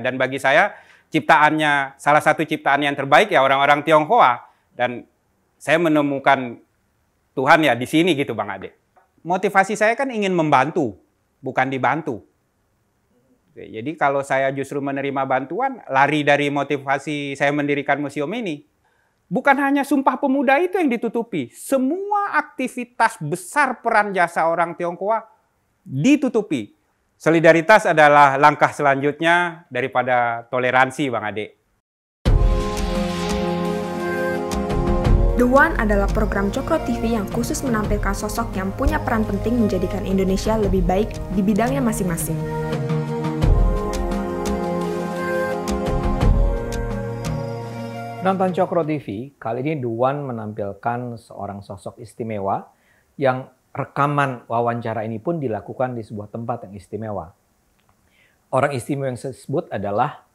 Dan bagi saya ciptaannya salah satu ciptaan yang terbaik ya orang-orang Tionghoa dan saya menemukan Tuhan ya di sini gitu Bang Ade. Motivasi saya kan ingin membantu, bukan dibantu. Jadi kalau saya justru menerima bantuan, lari dari motivasi saya mendirikan museum ini. Bukan hanya sumpah pemuda itu yang ditutupi. Semua aktivitas besar peran jasa orang Tionghoa ditutupi Solidaritas adalah langkah selanjutnya daripada toleransi, Bang Ade. The One adalah program Cokro TV yang khusus menampilkan sosok yang punya peran penting menjadikan Indonesia lebih baik di bidangnya masing-masing. Nonton Cokro TV, kali ini The One menampilkan seorang sosok istimewa yang rekaman wawancara ini pun dilakukan di sebuah tempat yang istimewa. Orang istimewa yang tersebut adalah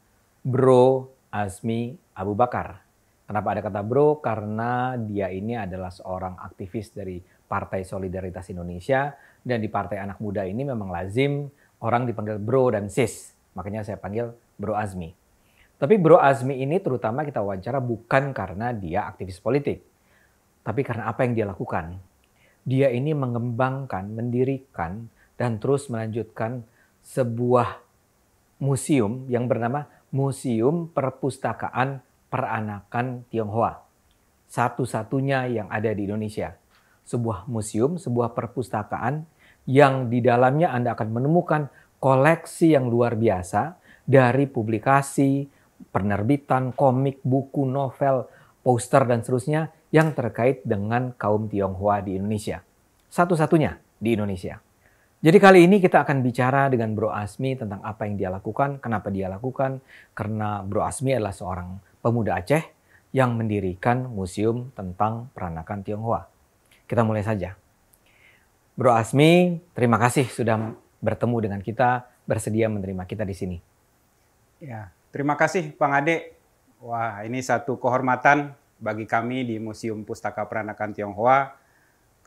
Bro Azmi Abu Bakar. Kenapa ada kata bro? Karena dia ini adalah seorang aktivis dari Partai Solidaritas Indonesia dan di Partai Anak Muda ini memang lazim orang dipanggil bro dan sis. Makanya saya panggil Bro Azmi. Tapi Bro Azmi ini terutama kita wawancara bukan karena dia aktivis politik, tapi karena apa yang dia lakukan dia ini mengembangkan, mendirikan, dan terus melanjutkan sebuah museum yang bernama Museum Perpustakaan Peranakan Tionghoa. Satu-satunya yang ada di Indonesia. Sebuah museum, sebuah perpustakaan yang di dalamnya Anda akan menemukan koleksi yang luar biasa dari publikasi, penerbitan, komik, buku, novel, poster, dan seterusnya yang terkait dengan kaum Tionghoa di Indonesia. Satu-satunya di Indonesia. Jadi kali ini kita akan bicara dengan Bro Asmi tentang apa yang dia lakukan, kenapa dia lakukan, karena Bro Asmi adalah seorang pemuda Aceh yang mendirikan museum tentang peranakan Tionghoa. Kita mulai saja. Bro Asmi, terima kasih sudah bertemu dengan kita, bersedia menerima kita di sini. Ya, terima kasih Bang Ade. Wah, ini satu kehormatan bagi kami di Museum Pustaka Peranakan Tionghoa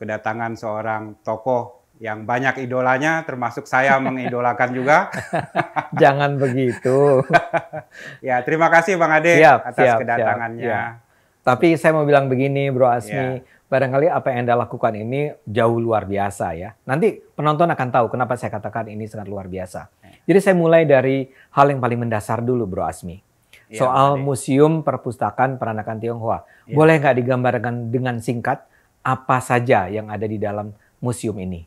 kedatangan seorang tokoh yang banyak idolanya termasuk saya mengidolakan juga. Jangan begitu. ya, terima kasih Bang Ade siap, atas siap, kedatangannya. Siap, siap. Tapi saya mau bilang begini Bro Asmi, yeah. barangkali apa yang Anda lakukan ini jauh luar biasa ya. Nanti penonton akan tahu kenapa saya katakan ini sangat luar biasa. Ya. Jadi saya mulai dari hal yang paling mendasar dulu Bro Asmi ya, soal Museum Perpustakaan Peranakan Tionghoa. Ya. Boleh nggak digambarkan dengan singkat apa saja yang ada di dalam museum ini?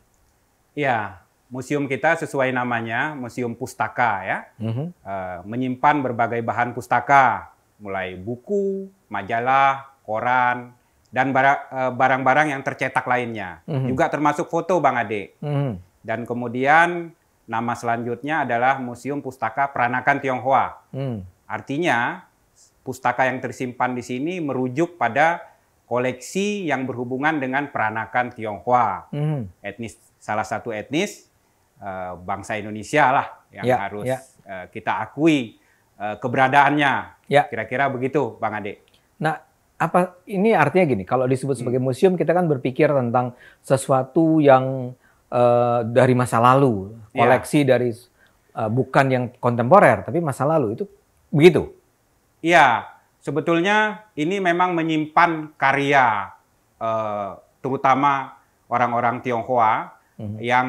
Ya, museum kita sesuai namanya Museum Pustaka ya, mm -hmm. e, menyimpan berbagai bahan pustaka, mulai buku, majalah, koran, dan eh, barang-barang yang tercetak lainnya. Mm -hmm. Juga termasuk foto Bang Ade. Mm -hmm. Dan kemudian nama selanjutnya adalah Museum Pustaka Peranakan Tionghoa. Mm. Artinya, pustaka yang tersimpan di sini merujuk pada koleksi yang berhubungan dengan peranakan Tionghoa, mm. etnis salah satu etnis uh, bangsa Indonesia lah yang yeah, harus yeah. Ya. Uh, kita akui uh, keberadaannya. Ya. Kira-kira yeah. begitu, Bang Ade. Nah, apa ini artinya gini? Kalau disebut hmm. sebagai mm. museum, kita kan berpikir tentang sesuatu yang uh, dari masa lalu, ya. koleksi dari bukan yang kontemporer, tapi masa lalu itu Begitu? Iya, sebetulnya ini memang menyimpan karya eh, terutama orang-orang Tionghoa mm-hmm. yang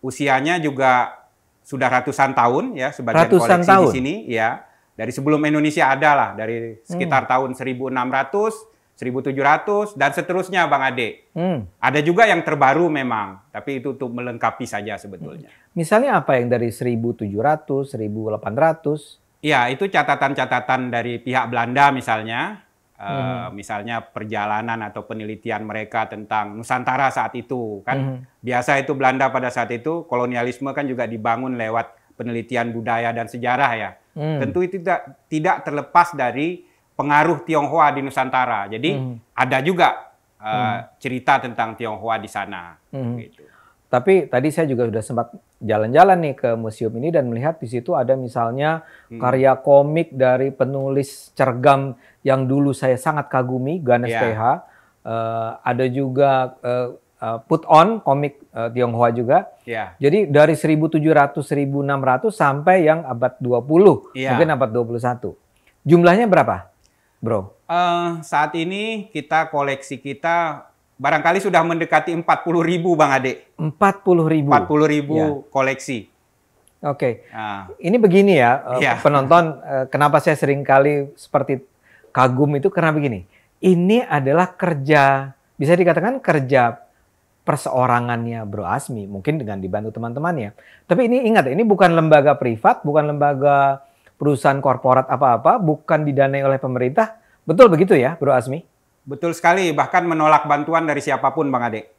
usianya juga sudah ratusan tahun ya sebagian ratusan koleksi tahun. di sini ya dari sebelum Indonesia ada lah dari sekitar mm. tahun 1600, 1700 dan seterusnya Bang Ade. Mm. Ada juga yang terbaru memang, tapi itu untuk melengkapi saja sebetulnya. Hmm. Misalnya apa yang dari 1700, 1800? Ya, itu catatan-catatan dari pihak Belanda misalnya. Eh, hmm. misalnya perjalanan atau penelitian mereka tentang Nusantara saat itu kan hmm. biasa itu Belanda pada saat itu kolonialisme kan juga dibangun lewat penelitian budaya dan sejarah ya hmm. tentu itu tidak tidak terlepas dari pengaruh Tionghoa di Nusantara jadi hmm. ada juga uh, hmm. cerita tentang Tionghoa di sana hmm. gitu. Tapi tadi saya juga sudah sempat jalan-jalan nih ke museum ini dan melihat di situ ada misalnya hmm. karya komik dari penulis cergam yang dulu saya sangat kagumi, Ganesh yeah. Uh, eh, ada juga uh, put on komik uh, Tionghoa juga. Yeah. Jadi dari 1700 1600 sampai yang abad 20, yeah. mungkin abad 21. Jumlahnya berapa, Bro? Uh, saat ini kita koleksi kita barangkali sudah mendekati 40 ribu Bang Ade. 40 ribu? 40 ribu ya. koleksi. Oke, okay. nah. ini begini ya, ya. penonton. Eh, kenapa saya sering kali seperti kagum itu karena begini. Ini adalah kerja, bisa dikatakan kerja perseorangannya Bro Asmi, mungkin dengan dibantu teman-temannya. Tapi ini ingat, ini bukan lembaga privat, bukan lembaga perusahaan korporat apa-apa, bukan didanai oleh pemerintah. Betul begitu ya, Bro Asmi? Betul sekali, bahkan menolak bantuan dari siapapun Bang Ade.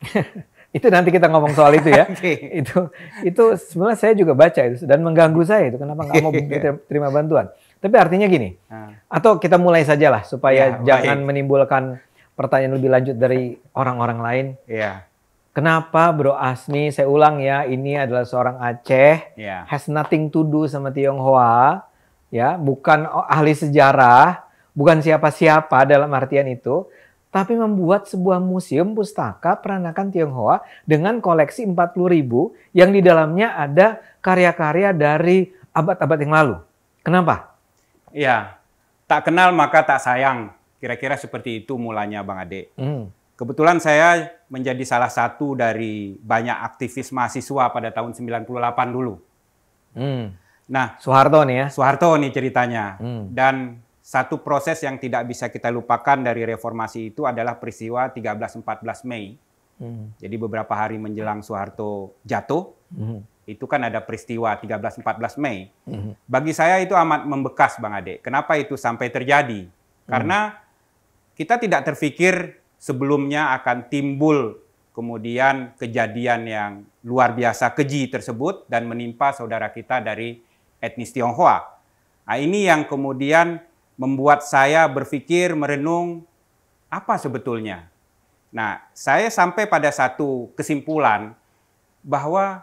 itu nanti kita ngomong soal itu ya. okay. Itu itu sebenarnya saya juga baca itu dan mengganggu saya itu kenapa nggak mau terima bantuan. Tapi artinya gini, ah. atau kita mulai saja lah supaya ya, jangan menimbulkan pertanyaan lebih lanjut dari orang-orang lain. Ya. Kenapa Bro Asni, saya ulang ya, ini adalah seorang Aceh, ya. has nothing to do sama Tionghoa, ya, bukan ahli sejarah, bukan siapa-siapa dalam artian itu, tapi membuat sebuah museum pustaka peranakan Tionghoa dengan koleksi 40 ribu yang di dalamnya ada karya-karya dari abad-abad yang lalu. Kenapa? Ya, tak kenal maka tak sayang. Kira-kira seperti itu mulanya Bang Ade. Hmm. Kebetulan saya menjadi salah satu dari banyak aktivis mahasiswa pada tahun 98 dulu. Hmm. Nah, Soeharto nih ya. Soeharto nih ceritanya. Hmm. Dan satu proses yang tidak bisa kita lupakan dari reformasi itu adalah peristiwa 13-14 Mei. Hmm. Jadi beberapa hari menjelang Soeharto jatuh, hmm. itu kan ada peristiwa 13-14 Mei. Hmm. Bagi saya itu amat membekas Bang Ade. Kenapa itu sampai terjadi? Karena hmm. kita tidak terfikir sebelumnya akan timbul kemudian kejadian yang luar biasa keji tersebut dan menimpa saudara kita dari etnis Tionghoa. Nah, ini yang kemudian membuat saya berpikir, merenung, apa sebetulnya? Nah, saya sampai pada satu kesimpulan bahwa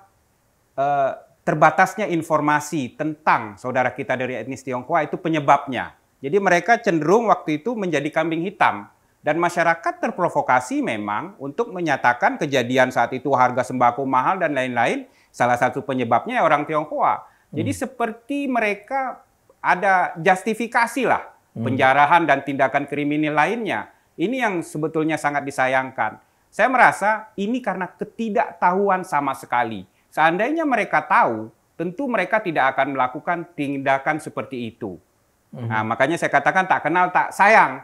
eh, terbatasnya informasi tentang saudara kita dari etnis Tionghoa itu penyebabnya. Jadi mereka cenderung waktu itu menjadi kambing hitam dan masyarakat terprovokasi memang untuk menyatakan kejadian saat itu harga sembako mahal dan lain-lain. Salah satu penyebabnya orang Tionghoa. Jadi hmm. seperti mereka ada justifikasi lah hmm. penjarahan dan tindakan kriminal lainnya. Ini yang sebetulnya sangat disayangkan. Saya merasa ini karena ketidaktahuan sama sekali. Seandainya mereka tahu, tentu mereka tidak akan melakukan tindakan seperti itu. Hmm. Nah, makanya saya katakan tak kenal tak sayang.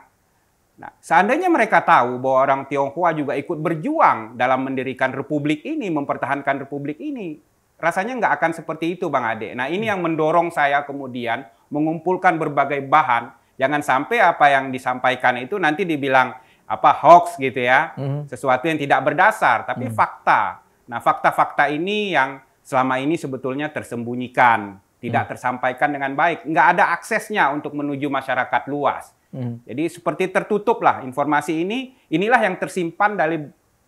Nah, seandainya mereka tahu bahwa orang Tionghoa juga ikut berjuang dalam mendirikan republik ini, mempertahankan republik ini, rasanya nggak akan seperti itu, Bang Ade. Nah, ini hmm. yang mendorong saya kemudian mengumpulkan berbagai bahan. Jangan sampai apa yang disampaikan itu nanti dibilang apa hoax gitu ya, mm sesuatu yang tidak berdasar, tapi mm fakta. Nah, fakta-fakta ini yang selama ini sebetulnya tersembunyikan, tidak mm tersampaikan dengan baik, nggak ada aksesnya untuk menuju masyarakat luas. mm Jadi seperti tertutup lah informasi ini, inilah yang tersimpan dari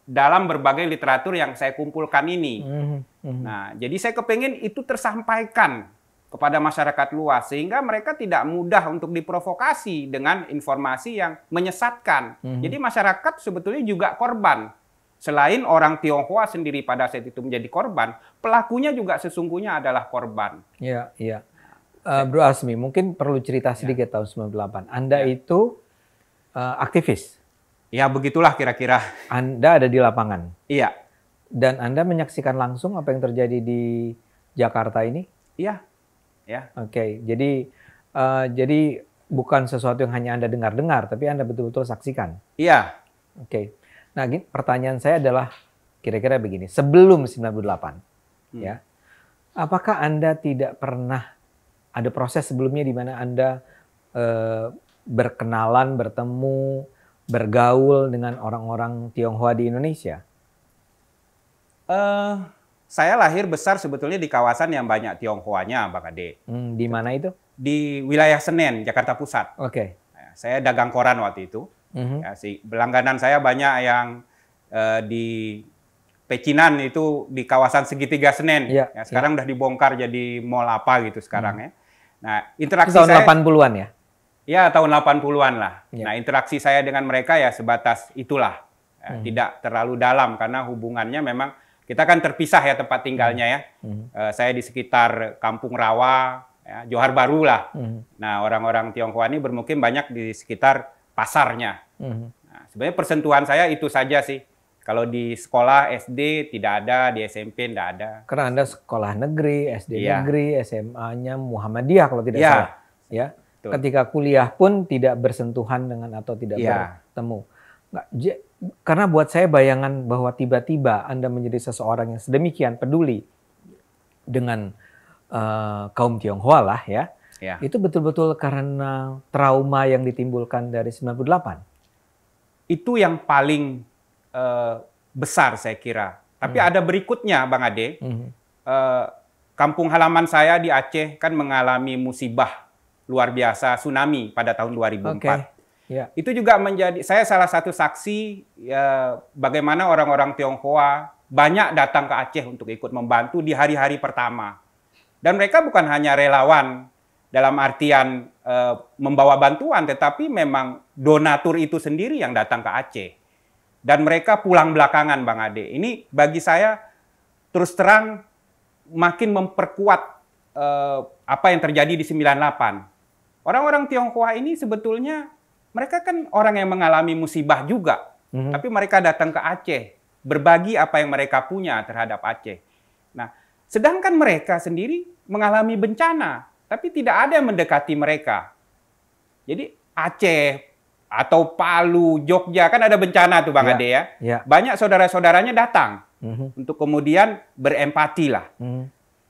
dalam berbagai literatur yang saya kumpulkan ini. Mm-hmm. Nah, jadi saya kepengen itu tersampaikan kepada masyarakat luas sehingga mereka tidak mudah untuk diprovokasi dengan informasi yang menyesatkan. hmm Jadi masyarakat sebetulnya juga korban. Selain orang Tionghoa sendiri pada saat itu menjadi korban, pelakunya juga sesungguhnya adalah korban. Iya, iya. Uh, Bro Asmi, mungkin perlu cerita sedikit ya. tahun 98. Anda ya. itu uh, aktivis. Ya, begitulah kira-kira. Anda ada di lapangan. Iya. Dan Anda menyaksikan langsung apa yang terjadi di Jakarta ini? Iya, Ya. Oke, okay. jadi uh, jadi bukan sesuatu yang hanya Anda dengar-dengar, tapi Anda betul-betul saksikan. Iya. Oke. Okay. Nah, pertanyaan saya adalah kira-kira begini, sebelum 98 hmm. ya. Apakah Anda tidak pernah ada proses sebelumnya di mana Anda uh, berkenalan, bertemu, bergaul dengan orang-orang Tionghoa di Indonesia? Uh, saya lahir besar sebetulnya di kawasan yang banyak Tionghoanya, Bang Ade. Hmm, di mana itu? Di wilayah Senen, Jakarta Pusat. Oke. Okay. Ya, saya dagang koran waktu itu. Mm -hmm. ya, si, belangganan saya banyak yang uh, di Pecinan itu di kawasan segitiga Senen. Yeah, ya, iya. sekarang yeah. udah dibongkar jadi mall apa gitu sekarang mm. ya. Nah, interaksi itu tahun saya, 80-an ya? Ya, tahun 80-an lah. Yeah. Nah, interaksi saya dengan mereka ya sebatas itulah. Ya, mm. Tidak terlalu dalam karena hubungannya memang kita kan terpisah ya tempat tinggalnya ya. Hmm. Uh, saya di sekitar Kampung Rawa, ya, Johar Baru lah. Hmm. Nah orang-orang Tionghoa ini bermukim banyak di sekitar pasarnya. Hmm. Nah, sebenarnya persentuhan saya itu saja sih. Kalau di sekolah SD tidak ada, di SMP tidak ada. Karena Anda sekolah negeri, SD ya. negeri, SMA-nya Muhammadiyah kalau tidak ya. salah. Ya. Ketika kuliah pun tidak bersentuhan dengan atau tidak ya. bertemu. Karena buat saya bayangan bahwa tiba-tiba Anda menjadi seseorang yang sedemikian peduli dengan uh, kaum Tionghoa lah ya. ya. Itu betul-betul karena trauma yang ditimbulkan dari 98. Itu yang paling uh, besar saya kira. Tapi hmm. ada berikutnya Bang Ade. Hmm. Uh, kampung halaman saya di Aceh kan mengalami musibah luar biasa tsunami pada tahun 2004. Okay. Ya. Itu juga menjadi saya salah satu saksi ya, bagaimana orang-orang Tionghoa banyak datang ke Aceh untuk ikut membantu di hari-hari pertama. Dan mereka bukan hanya relawan dalam artian eh, membawa bantuan, tetapi memang donatur itu sendiri yang datang ke Aceh. Dan mereka pulang belakangan, Bang Ade. Ini bagi saya terus terang makin memperkuat eh, apa yang terjadi di 98. Orang-orang Tionghoa ini sebetulnya mereka kan orang yang mengalami musibah juga, mm-hmm. tapi mereka datang ke Aceh, berbagi apa yang mereka punya terhadap Aceh. Nah, sedangkan mereka sendiri mengalami bencana, tapi tidak ada yang mendekati mereka. Jadi Aceh atau Palu, Jogja kan ada bencana tuh Bang ya, Ade ya. ya. Banyak saudara-saudaranya datang mm-hmm. untuk kemudian berempati lah. Mm-hmm.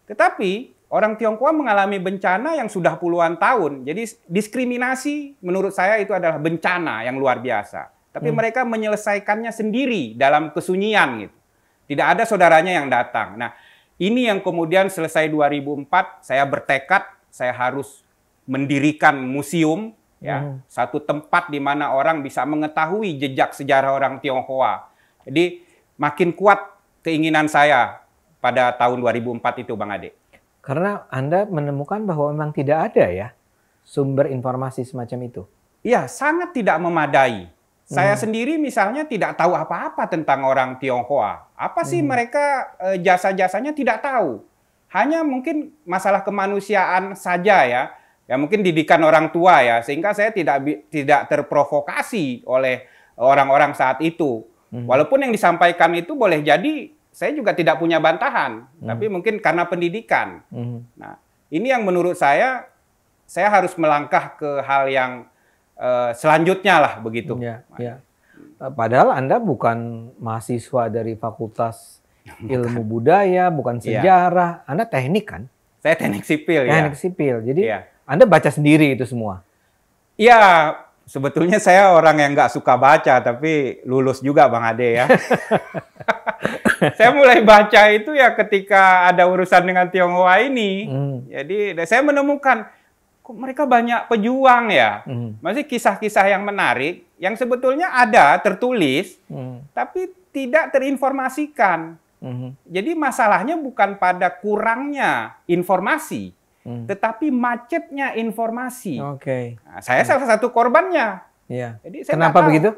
Tetapi Orang Tionghoa mengalami bencana yang sudah puluhan tahun. Jadi diskriminasi menurut saya itu adalah bencana yang luar biasa. Tapi hmm. mereka menyelesaikannya sendiri dalam kesunyian gitu. Tidak ada saudaranya yang datang. Nah, ini yang kemudian selesai 2004 saya bertekad saya harus mendirikan museum ya, hmm. satu tempat di mana orang bisa mengetahui jejak sejarah orang Tionghoa. Jadi makin kuat keinginan saya pada tahun 2004 itu Bang Ade. Karena Anda menemukan bahwa memang tidak ada ya sumber informasi semacam itu. Iya, sangat tidak memadai. Saya hmm. sendiri misalnya tidak tahu apa-apa tentang orang Tionghoa. Apa sih hmm. mereka e, jasa-jasanya tidak tahu. Hanya mungkin masalah kemanusiaan saja ya. Ya mungkin didikan orang tua ya sehingga saya tidak tidak terprovokasi oleh orang-orang saat itu. Hmm. Walaupun yang disampaikan itu boleh jadi saya juga tidak punya bantahan, hmm. tapi mungkin karena pendidikan. Hmm. Nah, ini yang menurut saya saya harus melangkah ke hal yang uh, selanjutnya lah begitu. Ya, ya. Eh, padahal Anda bukan mahasiswa dari Fakultas Ilmu Budaya, bukan iya. sejarah, ya. Anda teknik kan? Saya teknik sipil ya. teknik ya. sipil. Jadi ya. Anda baca sendiri itu semua. Iya, sebetulnya saya orang yang nggak suka baca, tapi lulus juga Bang Ade ya. saya mulai baca itu ya ketika ada urusan dengan Tionghoa ini. Hmm. Jadi saya menemukan kok mereka banyak pejuang ya. Hmm. Masih kisah-kisah yang menarik yang sebetulnya ada tertulis hmm. tapi tidak terinformasikan. Hmm. Jadi masalahnya bukan pada kurangnya informasi, hmm. tetapi macetnya informasi. Oke. Okay. Nah, saya hmm. salah satu korbannya. Iya. Jadi saya Kenapa begitu?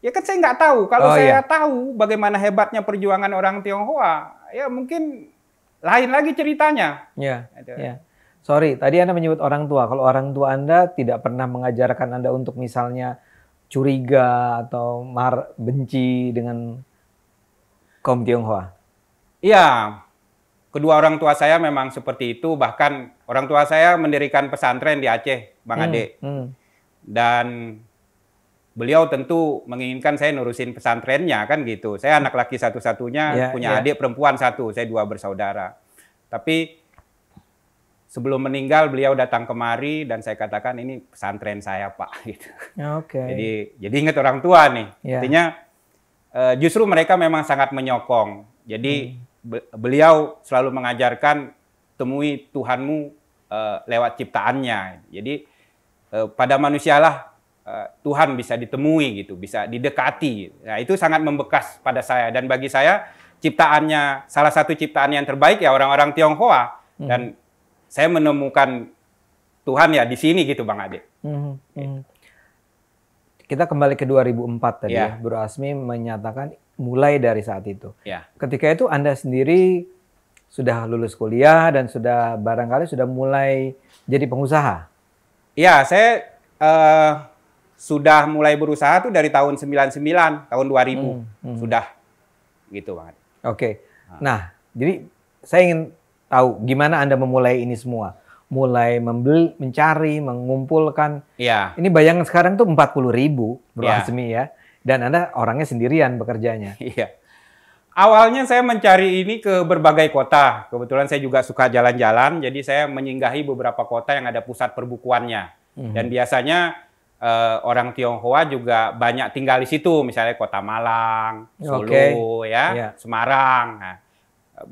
Ya kan saya nggak tahu. Kalau oh, saya iya. tahu bagaimana hebatnya perjuangan orang Tionghoa, ya mungkin lain lagi ceritanya. Ya. ya. Sorry, tadi Anda menyebut orang tua. Kalau orang tua Anda tidak pernah mengajarkan Anda untuk misalnya curiga atau mar benci dengan kaum Tionghoa. Iya, kedua orang tua saya memang seperti itu. Bahkan orang tua saya mendirikan pesantren di Aceh, Bang hmm, Ade. Hmm. Dan beliau tentu menginginkan saya nurusin pesantrennya kan gitu. Saya anak laki satu-satunya, yeah, punya yeah. adik perempuan satu, saya dua bersaudara. Tapi sebelum meninggal beliau datang kemari dan saya katakan ini pesantren saya pak gitu. Okay. Jadi jadi ingat orang tua nih. Yeah. Artinya eh, justru mereka memang sangat menyokong. Jadi hmm. beliau selalu mengajarkan temui Tuhanmu eh, lewat ciptaannya. Jadi eh, pada manusialah Eh, Tuhan bisa ditemui gitu, bisa didekati. Nah, itu sangat membekas pada saya dan bagi saya ciptaannya salah satu ciptaan yang terbaik ya orang-orang Tionghoa hmm. dan saya menemukan Tuhan ya di sini gitu Bang Ade. Hmm. gitu. Kita kembali ke 2004 tadi yeah. ya. Bro Asmi menyatakan mulai dari saat itu. Yeah. Ketika itu Anda sendiri sudah lulus kuliah dan sudah barangkali sudah mulai jadi pengusaha. Ya, yeah, saya uh, sudah mulai berusaha tuh dari tahun 99, tahun 2000 hmm, hmm. sudah gitu banget. Oke. Okay. Ah. Nah, jadi saya ingin tahu gimana Anda memulai ini semua. Mulai membeli, mencari, mengumpulkan. Iya. Ini bayangan sekarang tuh 40 ribu Bro ya. ya. Dan Anda orangnya sendirian bekerjanya. Iya. Awalnya saya mencari ini ke berbagai kota. Kebetulan saya juga suka jalan-jalan. Jadi saya menyinggahi beberapa kota yang ada pusat perbukuannya. Mm -hmm. Dan biasanya uh, orang Tionghoa juga banyak tinggal di situ, misalnya Kota Malang, ya, Solo, okay. ya, yeah. Semarang. Nah,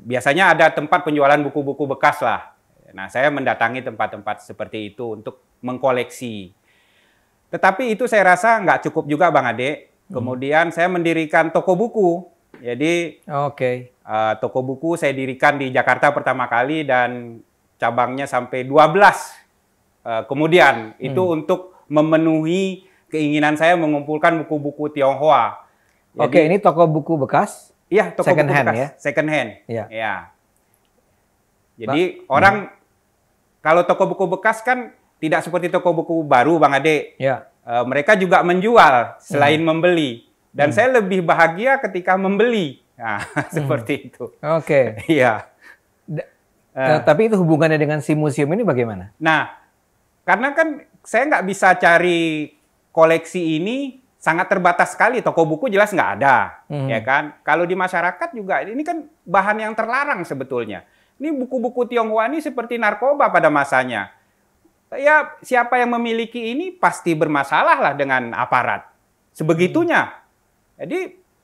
biasanya ada tempat penjualan buku-buku bekas lah. Nah, saya mendatangi tempat-tempat seperti itu untuk mengkoleksi. Tetapi itu saya rasa nggak cukup juga, Bang Ade. Hmm. Kemudian hmm. saya mendirikan toko buku. Jadi, Okay. Uh, eh, toko buku saya dirikan di Jakarta pertama kali dan cabangnya sampai 12 uh, eh, kemudian. Hmm. Itu untuk memenuhi keinginan saya mengumpulkan buku-buku Tionghoa. Jadi, Oke, ini toko buku bekas? Iya, toko second buku hand, bekas, ya? second hand. Iya. Ya. Jadi ba orang hmm. kalau toko buku bekas kan tidak seperti toko buku baru, Bang Ade. Iya. E, mereka juga menjual selain hmm. membeli. Dan hmm. saya lebih bahagia ketika membeli. Nah, hmm. seperti itu. Oke. Okay. Iya. uh, tapi itu hubungannya dengan si museum ini bagaimana? Nah, karena kan saya nggak bisa cari koleksi ini sangat terbatas sekali. Toko buku jelas nggak ada, hmm. ya kan? Kalau di masyarakat juga ini kan bahan yang terlarang sebetulnya. Ini buku-buku Tionghoa ini seperti narkoba pada masanya. Ya siapa yang memiliki ini pasti bermasalah lah dengan aparat. Sebegitunya. Hmm. Jadi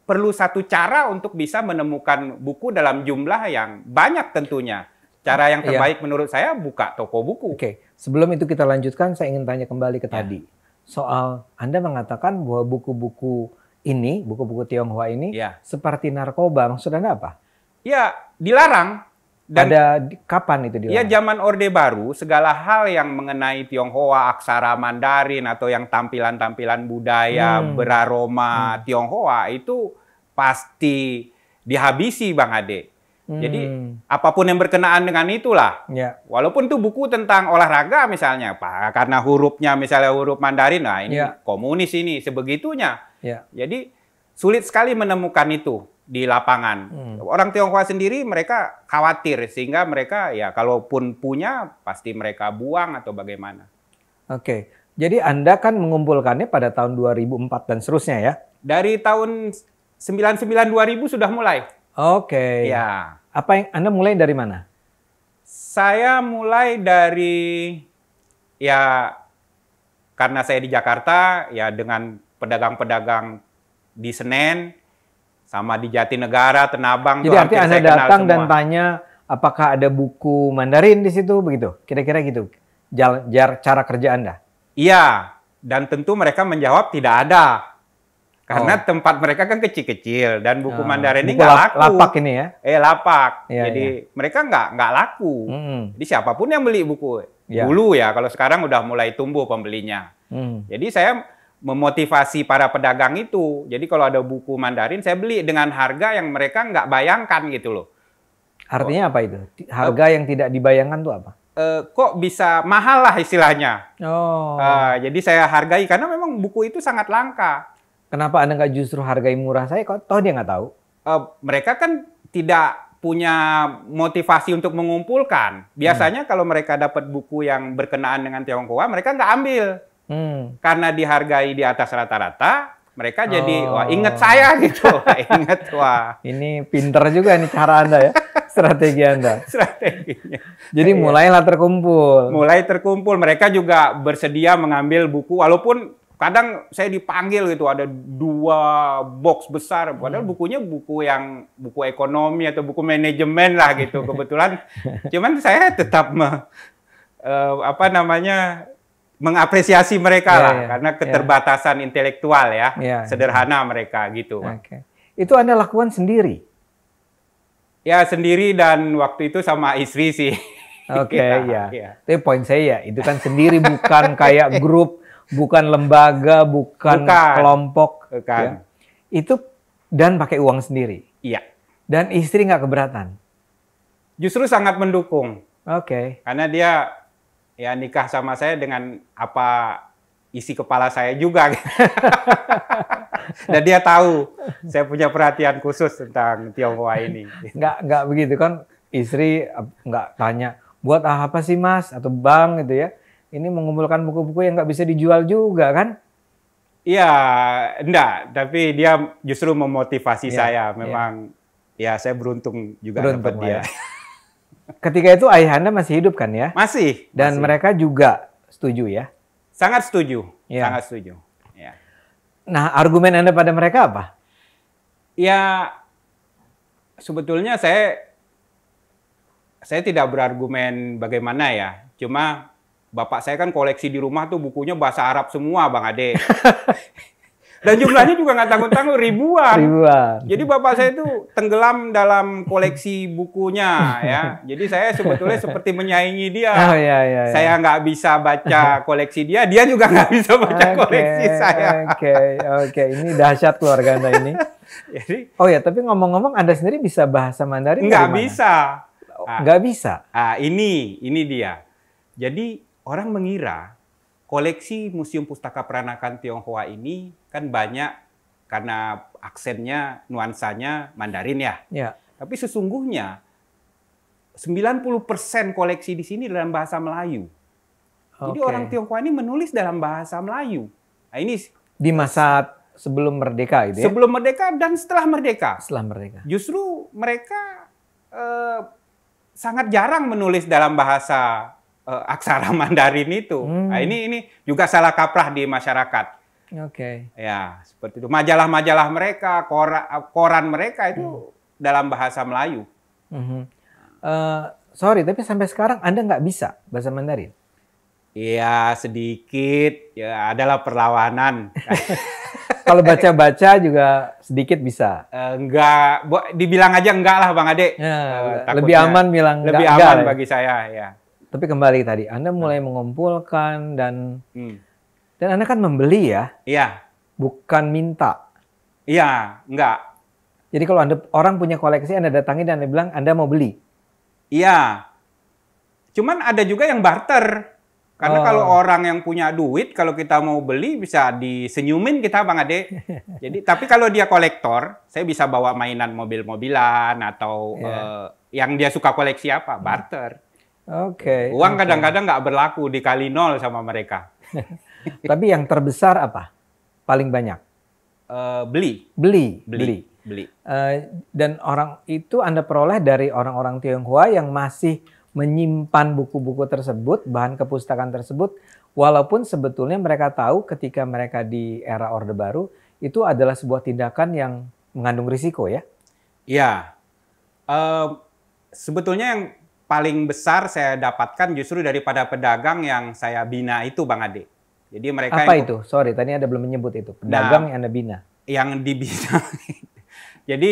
perlu satu cara untuk bisa menemukan buku dalam jumlah yang banyak tentunya. Cara yang iya. terbaik menurut saya buka toko buku. Oke, sebelum itu kita lanjutkan, saya ingin tanya kembali ke tadi ya. soal Anda mengatakan bahwa buku-buku ini, buku-buku Tionghoa ini ya. seperti narkoba. Maksud Anda apa? Ya, dilarang. Dan Ada kapan itu dilarang? Ya, zaman Orde Baru, segala hal yang mengenai Tionghoa, aksara Mandarin, atau yang tampilan-tampilan budaya hmm. beraroma hmm. Tionghoa itu pasti dihabisi, Bang Ade. Hmm. Jadi apapun yang berkenaan dengan itulah. Yeah. Walaupun itu buku tentang olahraga misalnya, Pak, karena hurufnya misalnya huruf Mandarin, nah ini yeah. komunis ini sebegitunya. Yeah. Jadi sulit sekali menemukan itu di lapangan. Hmm. Orang Tionghoa sendiri mereka khawatir sehingga mereka ya kalaupun punya pasti mereka buang atau bagaimana. Oke. Jadi Anda kan mengumpulkannya pada tahun 2004 dan seterusnya ya. Dari tahun 99 2000 sudah mulai. Oke. Okay. Ya. Apa yang Anda mulai dari mana? Saya mulai dari ya karena saya di Jakarta ya dengan pedagang-pedagang di Senen sama di Jatinegara, Tenabang. Jadi artinya Anda datang dan tanya apakah ada buku Mandarin di situ begitu? Kira-kira gitu. Jalan jar, cara kerja Anda. Iya, dan tentu mereka menjawab tidak ada. Karena oh. tempat mereka kan kecil-kecil dan buku oh. Mandarin ini nggak laku. Lapak ini ya? Eh lapak. Ya, Jadi ya. mereka nggak nggak laku. Hmm. Jadi siapapun yang beli buku ya. dulu ya. Kalau sekarang udah mulai tumbuh pembelinya. Hmm. Jadi saya memotivasi para pedagang itu. Jadi kalau ada buku Mandarin saya beli dengan harga yang mereka nggak bayangkan gitu loh. Artinya apa itu? Eh, harga yang tidak dibayangkan tuh apa? Uh, kok bisa mahal lah istilahnya. Oh. Uh, jadi saya hargai karena memang buku itu sangat langka Kenapa Anda nggak justru hargai murah saya? Kok toh dia nggak tahu? Uh, mereka kan tidak punya motivasi untuk mengumpulkan. Biasanya hmm. kalau mereka dapat buku yang berkenaan dengan Tiongkok, mereka nggak ambil. Hmm. Karena dihargai di atas rata-rata, mereka jadi oh. wah inget saya gitu, inget wah. Ini pinter juga nih cara anda ya, strategi anda. Strateginya. Jadi iya. mulailah terkumpul. Mulai terkumpul, mereka juga bersedia mengambil buku walaupun kadang saya dipanggil gitu ada dua box besar padahal hmm. bukunya buku yang buku ekonomi atau buku manajemen lah gitu kebetulan cuman saya tetap me, uh, apa namanya mengapresiasi mereka yeah, lah yeah, karena iya. keterbatasan yeah. intelektual ya yeah, iya. sederhana yeah. mereka gitu okay. itu anda lakukan sendiri ya sendiri dan waktu itu sama istri sih Oke, okay, ya. ya. Tapi poin saya ya, itu kan sendiri bukan kayak grup bukan lembaga, bukan, bukan. kelompok, bukan. Ya. itu dan pakai uang sendiri. Iya. Dan istri nggak keberatan. Justru sangat mendukung. Oke. Okay. Karena dia ya nikah sama saya dengan apa isi kepala saya juga. Dan dia tahu saya punya perhatian khusus tentang Tionghoa ini. Nggak nggak begitu kan istri eh, nggak tanya buat apa sih mas atau bang gitu ya ini mengumpulkan buku-buku yang nggak bisa dijual juga kan? Iya, enggak. Tapi dia justru memotivasi ya, saya. Iya. Memang ya. ya saya beruntung juga beruntung dapat dia. Ya. Ketika itu ayah Anda masih hidup kan ya? Masih. Dan masih. mereka juga setuju ya? Sangat setuju. Ya. Sangat setuju. Ya. Nah, argumen Anda pada mereka apa? Ya, sebetulnya saya saya tidak berargumen bagaimana ya. Cuma bapak saya kan koleksi di rumah tuh bukunya bahasa Arab semua, Bang Ade. Dan jumlahnya juga nggak tanggung-tanggung ribuan. ribuan. Jadi bapak saya itu tenggelam dalam koleksi bukunya ya. Jadi saya sebetulnya seperti menyaingi dia. Oh, iya, iya, iya. Saya nggak bisa baca koleksi dia, dia juga nggak bisa baca okay, koleksi saya. Oke, okay, oke. Okay. Ini dahsyat keluarga anda ini. Jadi, oh ya, tapi ngomong-ngomong anda sendiri bisa bahasa Mandarin? Nggak bisa. Nggak bisa. Ah, ini, ini dia. Jadi orang mengira koleksi Museum Pustaka Peranakan Tionghoa ini kan banyak karena aksennya, nuansanya Mandarin ya. ya. Tapi sesungguhnya 90% koleksi di sini dalam bahasa Melayu. Okay. Jadi orang Tionghoa ini menulis dalam bahasa Melayu. Nah ini di masa sebelum merdeka itu ya? Sebelum merdeka dan setelah merdeka. Setelah merdeka. Justru mereka eh, sangat jarang menulis dalam bahasa uh, aksara Mandarin itu. Hmm. Nah, ini ini juga salah kaprah di masyarakat. Oke. Okay. Ya, seperti itu. Majalah-majalah mereka, koran, koran mereka itu hmm. dalam bahasa Melayu. Hmm. Uh, sorry, tapi sampai sekarang Anda nggak bisa bahasa Mandarin? Iya, sedikit. Ya, adalah perlawanan. Kalau baca-baca juga sedikit bisa. Uh, eh, enggak, dibilang aja enggak lah Bang Ade. Ya, uh, lebih aman bilang lebih enggak, aman enggak, ya. bagi ya. saya ya. Tapi kembali tadi, Anda nah. mulai hmm. mengumpulkan dan hmm. dan Anda kan membeli ya? Iya. Bukan minta. Iya, enggak. Jadi kalau Anda orang punya koleksi, Anda datangi dan Anda bilang Anda mau beli. Iya. Cuman ada juga yang barter. Karena oh. kalau orang yang punya duit, kalau kita mau beli bisa disenyumin kita Bang Ade. Jadi tapi kalau dia kolektor, saya bisa bawa mainan mobil-mobilan atau yeah. Iya. uh, yang dia suka koleksi apa, barter. Oke. Okay, Uang kadang-kadang nggak berlaku dikali nol sama mereka. Tapi yang terbesar apa? Paling banyak? Uh, beli. Beli. Beli. beli. beli. Uh, dan orang itu Anda peroleh dari orang-orang Tionghoa yang masih menyimpan buku-buku tersebut, bahan kepustakaan tersebut, walaupun sebetulnya mereka tahu ketika mereka di era Orde Baru itu adalah sebuah tindakan yang mengandung risiko ya. Iya. Uh, sebetulnya yang paling besar saya dapatkan justru daripada pedagang yang saya bina itu Bang Ade. Jadi mereka Apa yang, itu? Sorry, tadi ada belum menyebut itu. Nah, pedagang nah, yang Anda bina. Yang dibina. Jadi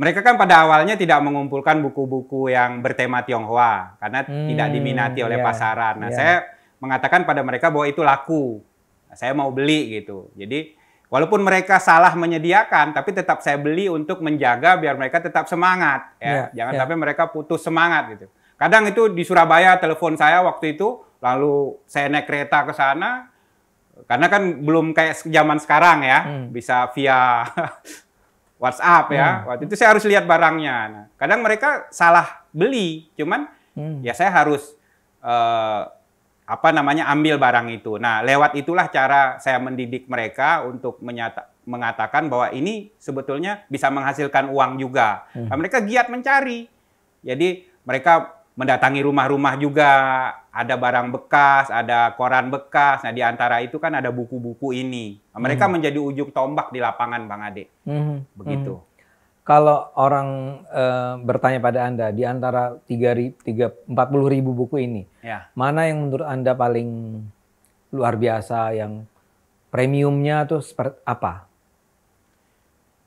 mereka kan pada awalnya tidak mengumpulkan buku-buku yang bertema Tionghoa karena hmm, tidak diminati oleh yeah, pasaran. Nah, yeah. saya mengatakan pada mereka bahwa itu laku. Nah, saya mau beli gitu. Jadi walaupun mereka salah menyediakan tapi tetap saya beli untuk menjaga biar mereka tetap semangat ya. Yeah, Jangan yeah. sampai mereka putus semangat gitu. Kadang itu di Surabaya telepon saya waktu itu, lalu saya naik kereta ke sana, karena kan belum kayak zaman sekarang ya, hmm. bisa via WhatsApp ya. Hmm. Waktu itu saya harus lihat barangnya. Nah, kadang mereka salah beli, cuman hmm. ya saya harus eh, apa namanya ambil barang itu. Nah, lewat itulah cara saya mendidik mereka untuk menyata mengatakan bahwa ini sebetulnya bisa menghasilkan uang juga. Hmm. Nah, mereka giat mencari. Jadi mereka mendatangi rumah-rumah juga, ada barang bekas, ada koran bekas. Nah, di antara itu kan ada buku-buku ini. Nah, mereka hmm. menjadi ujung tombak di lapangan, Bang Ade. Hmm. hmm. Begitu. Hmm. Kalau orang e, bertanya pada Anda, di antara 3, 3, 40 ribu buku ini, ya. mana yang menurut Anda paling luar biasa, yang premiumnya tuh seperti apa?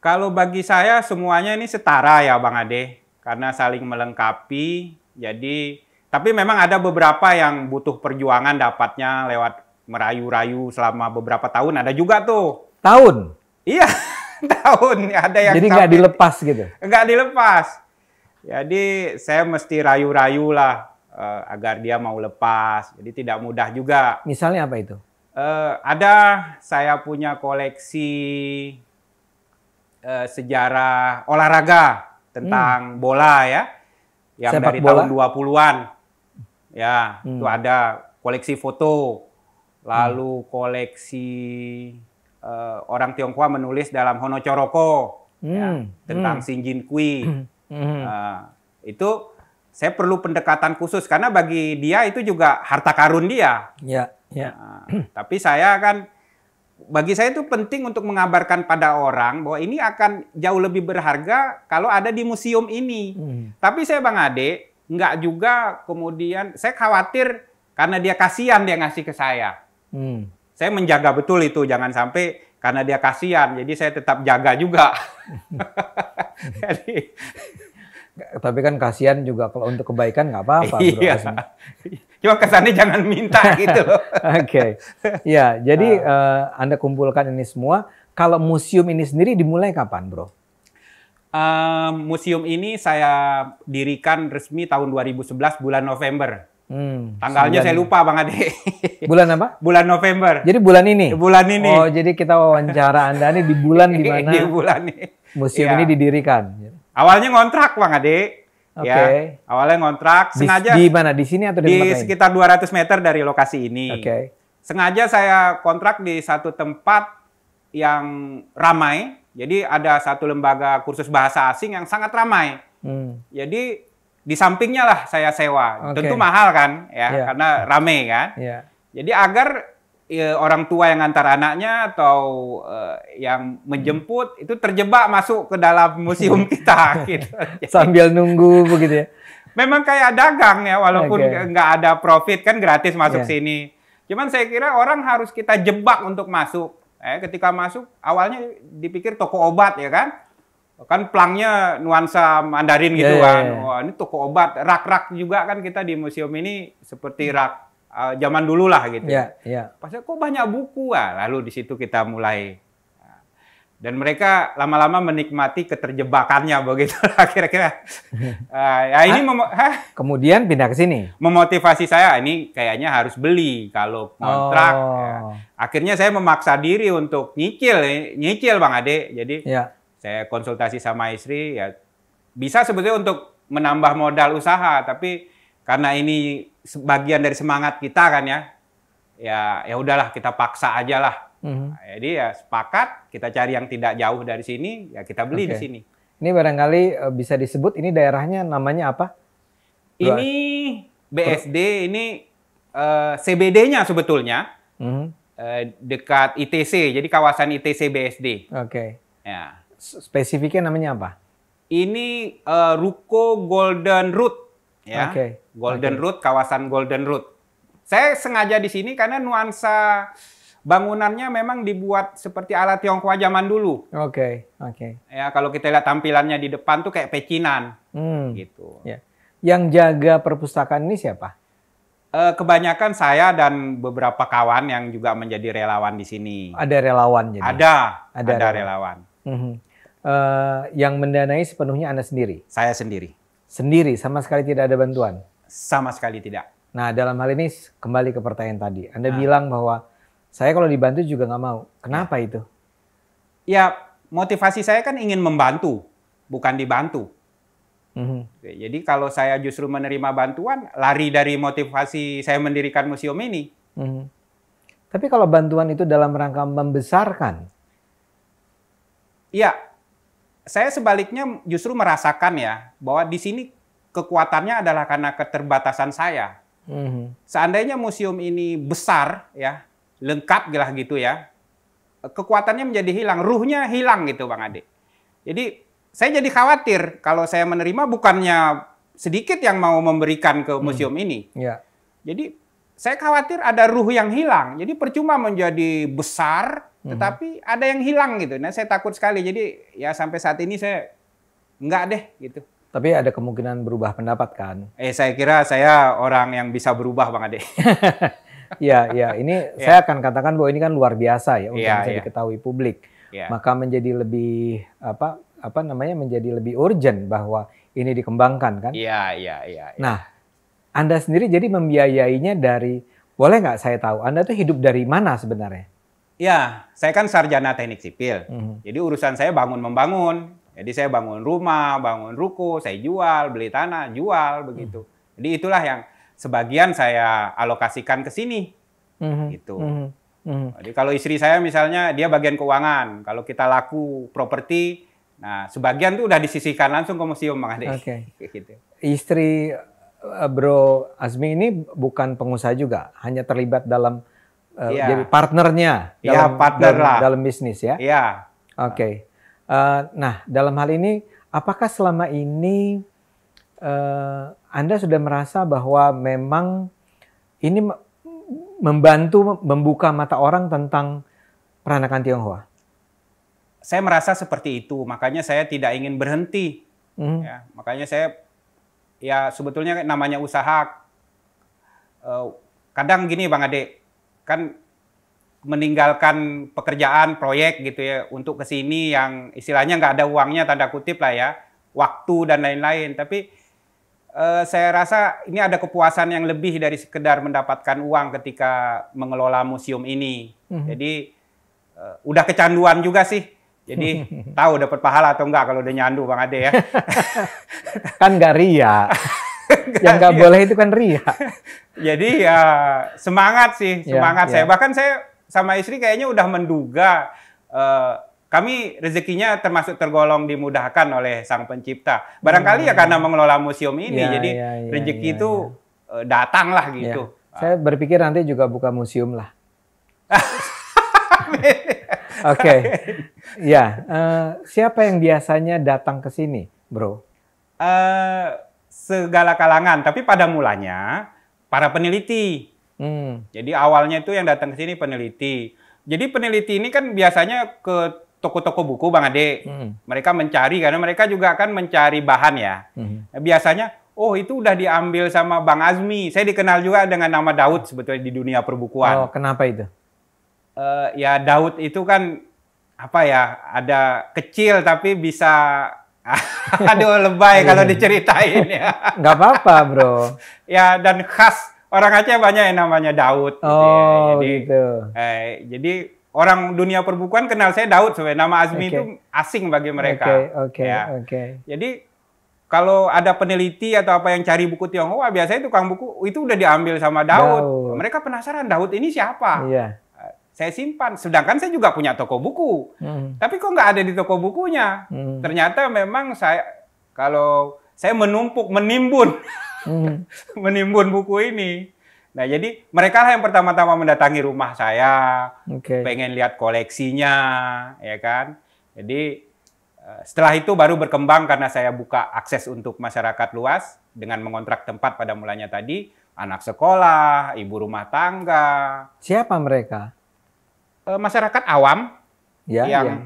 Kalau bagi saya semuanya ini setara ya Bang Ade, karena saling melengkapi, jadi tapi memang ada beberapa yang butuh perjuangan dapatnya lewat merayu-rayu selama beberapa tahun. Ada juga tuh. Tahun? Iya, tahun. Ada yang Jadi nggak dilepas gitu? Nggak dilepas. Jadi saya mesti rayu-rayu lah uh, agar dia mau lepas. Jadi tidak mudah juga. Misalnya apa itu? Uh, ada saya punya koleksi uh, sejarah olahraga tentang hmm. bola ya yang Sepak dari bola. tahun 20-an. Ya, hmm. itu ada koleksi foto, lalu hmm. koleksi uh, orang Tionghoa menulis dalam Hono Choroko ya, hmm. ya, tentang hmm. Shinjin Kui. Hmm. Uh, itu saya perlu pendekatan khusus karena bagi dia itu juga harta karun dia. Ya, ya. Uh, tapi saya kan bagi saya itu penting untuk mengabarkan pada orang bahwa ini akan jauh lebih berharga kalau ada di museum ini. Hmm. Tapi saya Bang Ade nggak juga kemudian saya khawatir karena dia kasihan dia ngasih ke saya. Hmm. Saya menjaga betul itu jangan sampai karena dia kasihan. Jadi saya tetap jaga juga. Jadi tapi kan kasihan juga kalau untuk kebaikan nggak apa-apa. Iya. Cuma kesannya jangan minta gitu Oke. okay. Ya, jadi uh. Anda kumpulkan ini semua. Kalau museum ini sendiri dimulai kapan, Bro? Uh, museum ini saya dirikan resmi tahun 2011 bulan November. Hmm, Tanggalnya saya lupa Bang Ade. Bulan apa? bulan November. Jadi bulan ini. Bulan ini. Oh, jadi kita wawancara Anda ini di bulan di mana? di bulan ini. Museum ya. ini didirikan. Awalnya ngontrak Bang Ade. Okay. Ya, awalnya ngontrak sengaja di mana? Di sini atau di, di tempat lain? sekitar 200 meter dari lokasi ini. Oke. Okay. Sengaja saya kontrak di satu tempat yang ramai. Jadi ada satu lembaga kursus bahasa asing yang sangat ramai. Hmm. Jadi di sampingnya lah saya sewa. Okay. Tentu mahal kan ya yeah. karena ramai kan. Yeah. Jadi agar Iya, orang tua yang antar anaknya atau uh, yang menjemput hmm. itu terjebak masuk ke dalam museum kita gitu. Sambil nunggu begitu ya. Memang kayak dagang ya walaupun nggak okay. ada profit kan gratis masuk yeah. sini. Cuman saya kira orang harus kita jebak untuk masuk. Eh, ketika masuk awalnya dipikir toko obat ya kan kan plangnya nuansa Mandarin gitu iya, iya, kan. Yeah, yeah. Wah, ini toko obat, rak-rak juga kan kita di museum ini seperti hmm. rak uh, zaman dulu lah gitu. Iya. Ya. ya. Pasnya kok banyak buku ah, lalu di situ kita mulai ah. dan mereka lama-lama menikmati keterjebakannya begitu kira-kira. uh, ya ini kemudian pindah ke sini. Memotivasi saya ah, ini kayaknya harus beli kalau kontrak. Oh. Ya. Akhirnya saya memaksa diri untuk nyicil, eh, nyicil Bang Ade. Jadi ya. saya konsultasi sama istri ya bisa sebetulnya untuk menambah modal usaha tapi karena ini sebagian dari semangat kita kan ya ya ya udahlah kita paksa aja lah mm-hmm. jadi ya sepakat kita cari yang tidak jauh dari sini ya kita beli okay. di sini ini barangkali e, bisa disebut ini daerahnya namanya apa ini BSD ini uh, e, CBD-nya sebetulnya mm-hmm. uh, dekat ITC jadi kawasan ITC BSD oke okay. ya spesifiknya namanya apa ini uh, Ruko Golden Root ya. Okay. Golden okay. Route, kawasan Golden Route. Saya sengaja di sini karena nuansa bangunannya memang dibuat seperti alat Tionghoa zaman dulu. Oke, okay. oke. Okay. Ya, kalau kita lihat tampilannya di depan tuh kayak pecinan. Hmm. gitu. Ya. Yang jaga perpustakaan ini siapa? Eh, kebanyakan saya dan beberapa kawan yang juga menjadi relawan di sini. Ada relawan jadi. Ada, ada, ada relawan. relawan. Mm -hmm. uh, yang mendanai sepenuhnya Anda sendiri. Saya sendiri. Sendiri, sama sekali tidak ada bantuan? Sama sekali tidak. Nah, dalam hal ini kembali ke pertanyaan tadi. Anda nah. bilang bahwa saya kalau dibantu juga nggak mau. Kenapa ya. itu? Ya, motivasi saya kan ingin membantu, bukan dibantu. Mm-hmm. Jadi kalau saya justru menerima bantuan, lari dari motivasi saya mendirikan museum ini. Mm-hmm. Tapi kalau bantuan itu dalam rangka membesarkan, Ya, saya sebaliknya justru merasakan ya bahwa di sini kekuatannya adalah karena keterbatasan saya. Mm-hmm. Seandainya museum ini besar ya, lengkap lah gitu ya, kekuatannya menjadi hilang, ruhnya hilang gitu Bang Ade. Jadi saya jadi khawatir kalau saya menerima bukannya sedikit yang mau memberikan ke mhm. museum mm-hmm. ini. Yeah. Jadi saya khawatir ada ruh yang hilang. Jadi percuma menjadi besar, Hmm. Tetapi hmm. ada yang hilang gitu. Nah, saya takut sekali. Jadi ya sampai saat ini saya enggak deh gitu. Tapi ada kemungkinan berubah pendapat kan? Eh, saya kira saya orang yang bisa berubah, Bang Ade. Iya, iya. ya, ya. Ini yeah. saya akan katakan bahwa ini kan luar biasa ya untuk yeah, bisa yeah. diketahui publik. Yeah. Maka menjadi lebih apa apa namanya menjadi lebih urgent bahwa ini dikembangkan kan? Iya, iya, iya. Ya. Nah, Anda sendiri jadi membiayainya dari boleh nggak saya tahu Anda tuh hidup dari mana sebenarnya? Ya, saya kan sarjana teknik sipil. Mm. Jadi urusan saya bangun membangun. Jadi saya bangun rumah, bangun ruko, saya jual, beli tanah, jual mhm. begitu. Mm. Jadi itulah yang sebagian saya alokasikan ke sini. Mm-hmm. Gitu. Mm-hmm. Jadi kalau istri saya misalnya dia bagian keuangan, kalau kita laku properti, nah sebagian tuh udah disisihkan langsung ke museum Bang Ade. Okay. gitu. Istri eh, Bro Azmi ini bukan pengusaha juga, hanya terlibat dalam uh, eh, yeah. jadi partnernya yeah, dalam, partner dalam, dalam bisnis ya. Yeah. Oke. Okay. Uh, eh, nah, dalam hal ini apakah selama ini uh, Anda sudah merasa bahwa memang ini membantu membuka mata orang tentang peranakan Tionghoa? Saya merasa seperti itu, makanya saya tidak ingin berhenti. Mm. Ya, makanya saya ya sebetulnya namanya usaha. Uh, kadang gini Bang Ade, kan meninggalkan pekerjaan proyek gitu ya untuk ke sini yang istilahnya nggak ada uangnya tanda kutip lah ya waktu dan lain-lain tapi eh, saya rasa ini ada kepuasan yang lebih dari sekedar mendapatkan uang ketika mengelola museum ini mm-hmm. jadi eh, udah kecanduan juga sih jadi tahu dapat pahala atau enggak kalau udah nyandu bang Ade ya kan nggak ria yang nggak iya. boleh itu kan ria. Jadi ya semangat sih, iya, semangat yeah, saya. Yeah. Bahkan saya sama istri kayaknya udah menduga uh, kami rezekinya termasuk tergolong dimudahkan oleh Sang Pencipta. Barangkali yeah, ya hmm. karena mengelola museum ini, iya, jadi rezeki itu eh, datang lah gitu. Saya berpikir nanti juga buka museum lah. Oke, okay. ya. Uh, eh, siapa yang biasanya datang ke sini, bro? Uh, segala kalangan, tapi pada mulanya para peneliti. Hmm. Jadi awalnya itu yang datang ke sini peneliti. Jadi peneliti ini kan biasanya ke toko-toko buku Bang Ade. Hmm. Mereka mencari karena mereka juga akan mencari bahan ya. Hmm. Biasanya oh itu udah diambil sama Bang Azmi. Saya dikenal juga dengan nama Daud sebetulnya di dunia perbukuan. Oh, kenapa itu? Uh, ya Daud itu kan apa ya ada kecil tapi bisa Aduh lebay iya. kalau diceritain ya. Gak apa-apa bro. ya dan khas orang Aceh banyak yang namanya Daud. Gitu ya. oh ya. jadi, gitu. Eh, jadi orang dunia perbukuan kenal saya Daud sebenarnya. Nama Azmi okay. itu asing bagi mereka. Oke okay, oke okay, ya. Okay. Jadi kalau ada peneliti atau apa yang cari buku Tionghoa, biasanya tukang buku itu udah diambil sama Daud. Daud. Mereka penasaran Daud ini siapa? Iya saya simpan. Sedangkan saya juga punya toko buku, hmm. tapi kok nggak ada di toko bukunya. Hmm. Ternyata memang saya kalau saya menumpuk, menimbun, hmm. menimbun buku ini. Nah jadi mereka lah yang pertama-tama mendatangi rumah saya, okay. pengen lihat koleksinya, ya kan. Jadi eh, setelah itu baru berkembang karena saya buka akses untuk masyarakat luas dengan mengontrak tempat pada mulanya tadi, anak sekolah, ibu rumah tangga. Siapa mereka? Eh, masyarakat awam ya, yang ya.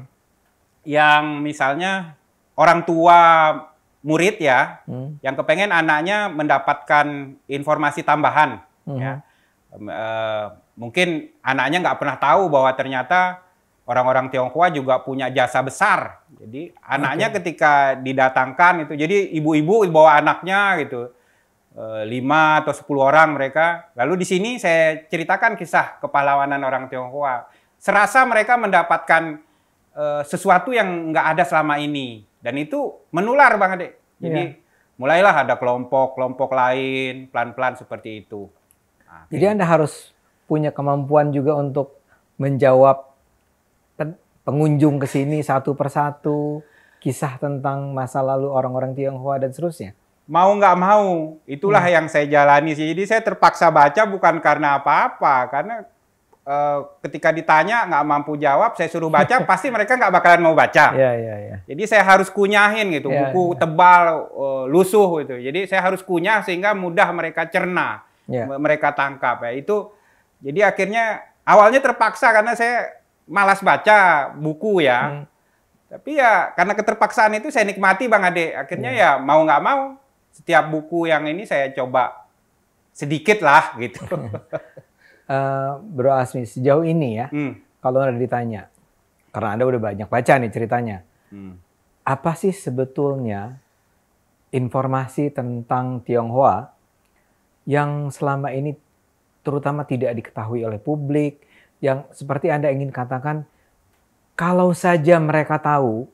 yang misalnya orang tua murid ya hmm. yang kepengen anaknya mendapatkan informasi tambahan hmm. ya e, mungkin anaknya nggak pernah tahu bahwa ternyata orang-orang Tionghoa juga punya jasa besar jadi anaknya okay. ketika didatangkan itu jadi ibu-ibu bawa anaknya gitu eh, lima atau sepuluh orang mereka lalu di sini saya ceritakan kisah kepahlawanan orang Tionghoa serasa mereka mendapatkan uh, sesuatu yang nggak ada selama ini dan itu menular banget Ade. Jadi yeah. mulailah ada kelompok-kelompok lain pelan-pelan seperti itu. Nah, Jadi anda gitu. harus punya kemampuan juga untuk menjawab pengunjung ke sini satu persatu kisah tentang masa lalu orang-orang Tionghoa dan seterusnya. Mau nggak mau, itulah hmm. yang saya jalani sih. Jadi saya terpaksa baca bukan karena apa-apa, karena Eh, ketika ditanya nggak mampu jawab, saya suruh baca, pasti mereka nggak bakalan mau baca. Yeah, yeah, yeah. Jadi saya harus kunyahin gitu, yeah, buku yeah. tebal, uh, lusuh gitu. Jadi saya harus kunyah sehingga mudah mereka cerna, yeah. Iya. mereka tangkap ya. Itu jadi akhirnya awalnya terpaksa karena saya malas baca buku ya. Mm. Tapi ya karena keterpaksaan itu saya nikmati Bang Ade. Akhirnya yeah. ya mau nggak mau setiap buku yang ini saya coba sedikit lah gitu. uh, Bro Asmi sejauh ini ya, hmm. kalau ada ditanya, karena Anda udah banyak baca nih ceritanya, hmm. apa sih sebetulnya informasi tentang Tionghoa yang selama ini terutama tidak diketahui oleh publik, yang seperti Anda ingin katakan, kalau saja mereka tahu,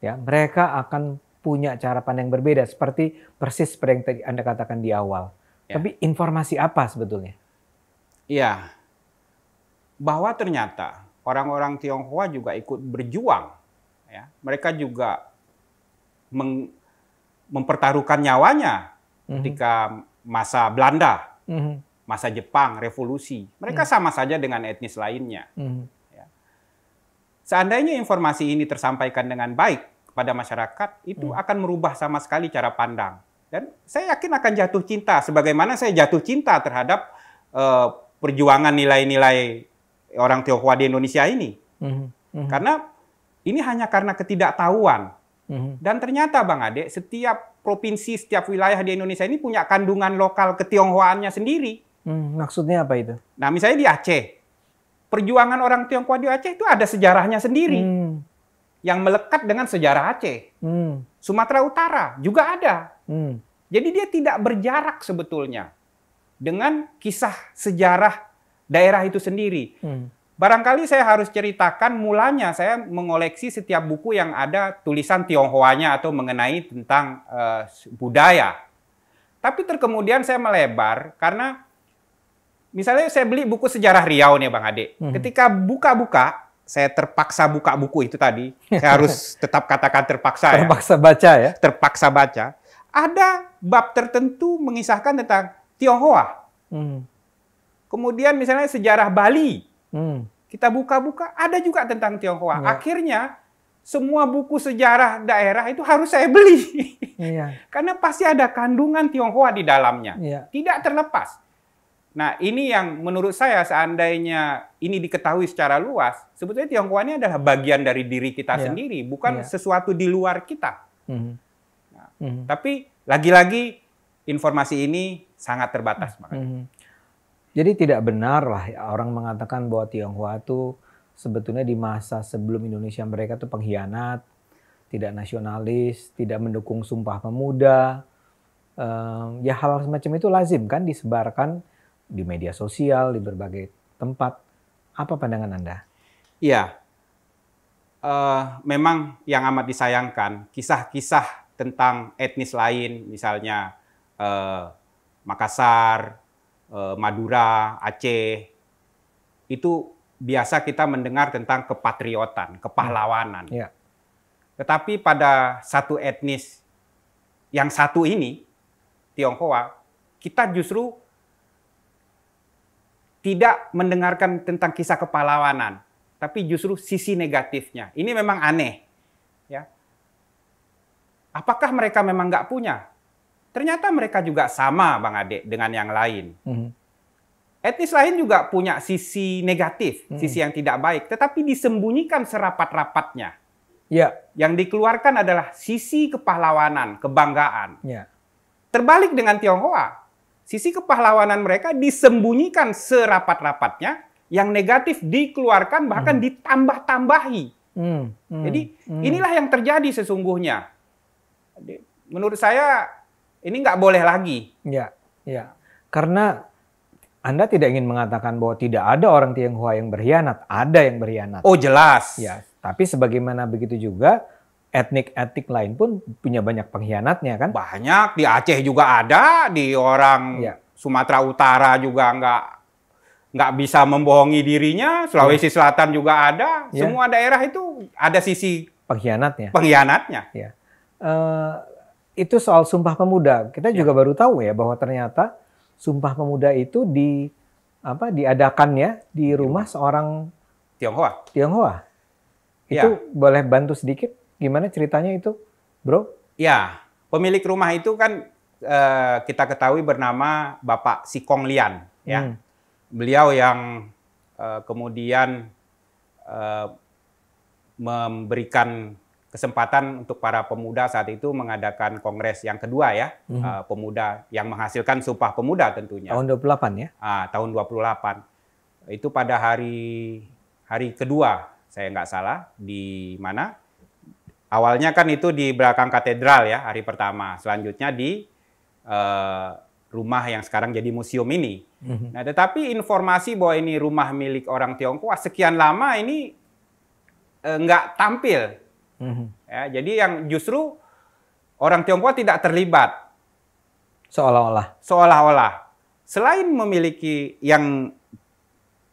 ya mereka akan punya cara pandang berbeda seperti persis seperti yang tadi Anda katakan di awal. Ya. Tapi informasi apa sebetulnya? Iya. Bahwa ternyata orang-orang Tionghoa juga ikut berjuang. Ya. Mereka juga meng, mempertaruhkan nyawanya mm-hmm. ketika masa Belanda, mm-hmm. masa Jepang, revolusi. Mereka mm-hmm. sama saja dengan etnis lainnya. Mm-hmm. Ya. Seandainya informasi ini tersampaikan dengan baik kepada masyarakat, itu mm-hmm. akan merubah sama sekali cara pandang. Dan saya yakin akan jatuh cinta, sebagaimana saya jatuh cinta terhadap uh, perjuangan nilai-nilai orang Tionghoa di Indonesia ini. Mm -hmm. Karena ini hanya karena ketidaktahuan. Mm -hmm. Dan ternyata Bang Ade, setiap provinsi, setiap wilayah di Indonesia ini punya kandungan lokal ketionghoaannya sendiri. Mm, maksudnya apa itu? Nah misalnya di Aceh, perjuangan orang Tionghoa di Aceh itu ada sejarahnya sendiri. Mm. Yang melekat dengan sejarah Aceh. Mm. Sumatera Utara juga ada. Mm. Jadi dia tidak berjarak sebetulnya dengan kisah sejarah daerah itu sendiri. Hmm. Barangkali saya harus ceritakan mulanya saya mengoleksi setiap buku yang ada tulisan Tionghoanya atau mengenai tentang uh, budaya. Tapi terkemudian saya melebar karena misalnya saya beli buku sejarah Riau nih Bang Ade. Hmm. Ketika buka-buka saya terpaksa buka buku itu tadi. Saya harus tetap katakan terpaksa, ya. Terpaksa baca ya. Terpaksa baca. Ada bab tertentu mengisahkan tentang Tionghoa. Hmm. Kemudian misalnya sejarah Bali. Hmm. Kita buka-buka ada juga tentang Tionghoa. Ya. Akhirnya semua buku sejarah daerah itu harus saya beli. Ya. Karena pasti ada kandungan Tionghoa di dalamnya. Ya. Tidak terlepas. Nah, ini yang menurut saya seandainya ini diketahui secara luas, sebetulnya Tionghoa ini adalah bagian dari diri kita ya. sendiri, bukan ya. sesuatu di luar kita. -hmm. nah, -hmm. Tapi lagi-lagi informasi ini sangat terbatas -hmm. Jadi tidak benar lah ya, orang mengatakan bahwa Tionghoa itu sebetulnya di masa sebelum Indonesia mereka itu pengkhianat, tidak nasionalis, tidak mendukung Sumpah Pemuda. Um, ya hal, hal semacam itu lazim kan disebarkan di media sosial, di berbagai tempat. Apa pandangan Anda? Iya, uh, memang yang amat disayangkan kisah-kisah tentang etnis lain misalnya eh, Makassar, eh, Madura, Aceh, itu biasa kita mendengar tentang kepatriotan, kepahlawanan. Ya. Tetapi pada satu etnis yang satu ini, Tionghoa, kita justru tidak mendengarkan tentang kisah kepahlawanan, tapi justru sisi negatifnya. Ini memang aneh. Ya. Apakah mereka memang nggak punya Ternyata mereka juga sama, Bang Ade, dengan yang lain. Hmm. Etnis lain juga punya sisi negatif, hmm. sisi yang tidak baik, tetapi disembunyikan serapat-rapatnya. Ya. Yang dikeluarkan adalah sisi kepahlawanan, kebanggaan. Yeah. Terbalik dengan Tionghoa, sisi kepahlawanan mereka disembunyikan serapat-rapatnya, yang negatif dikeluarkan bahkan hmm. ditambah-tambahi. Mm, Hmm. Jadi mhm. inilah yang terjadi sesungguhnya. Menurut saya ini nggak boleh lagi. Ya, ya. Karena anda tidak ingin mengatakan bahwa tidak ada orang Tionghoa yang berkhianat, ada yang berkhianat. Oh jelas. Ya, tapi sebagaimana begitu juga etnik-etnik lain pun punya banyak pengkhianatnya kan? Banyak di Aceh juga ada, di orang ya. Sumatera Utara juga nggak nggak bisa membohongi dirinya, Sulawesi ya. Selatan juga ada. Ya. Semua daerah itu ada sisi pengkhianatnya. Pengkhianatnya. Ya. Uh, itu soal Sumpah Pemuda. Kita ya. juga baru tahu ya bahwa ternyata Sumpah Pemuda itu di apa diadakannya di rumah ya. seorang Tionghoa. Tionghoa. Itu ya. boleh bantu sedikit gimana ceritanya itu, Bro? Ya, pemilik rumah itu kan eh, kita ketahui bernama Bapak Sikong Lian ya. Hmm. Beliau yang eh, kemudian eh, memberikan kesempatan untuk para pemuda saat itu mengadakan kongres yang kedua ya, hmm. uh, pemuda yang menghasilkan Sumpah Pemuda tentunya. Tahun 28 ya? Uh, tahun 28. Itu pada hari hari kedua, saya nggak salah, di mana? Awalnya kan itu di belakang katedral ya, hari pertama. Selanjutnya di uh, rumah yang sekarang jadi museum ini. Mhm. Nah, tetapi informasi bahwa ini rumah milik orang Tionghoa sekian lama ini eh, nggak tampil Mm-hmm. Ya, jadi yang justru orang Tionghoa tidak terlibat. Seolah-olah. Seolah-olah. Selain memiliki yang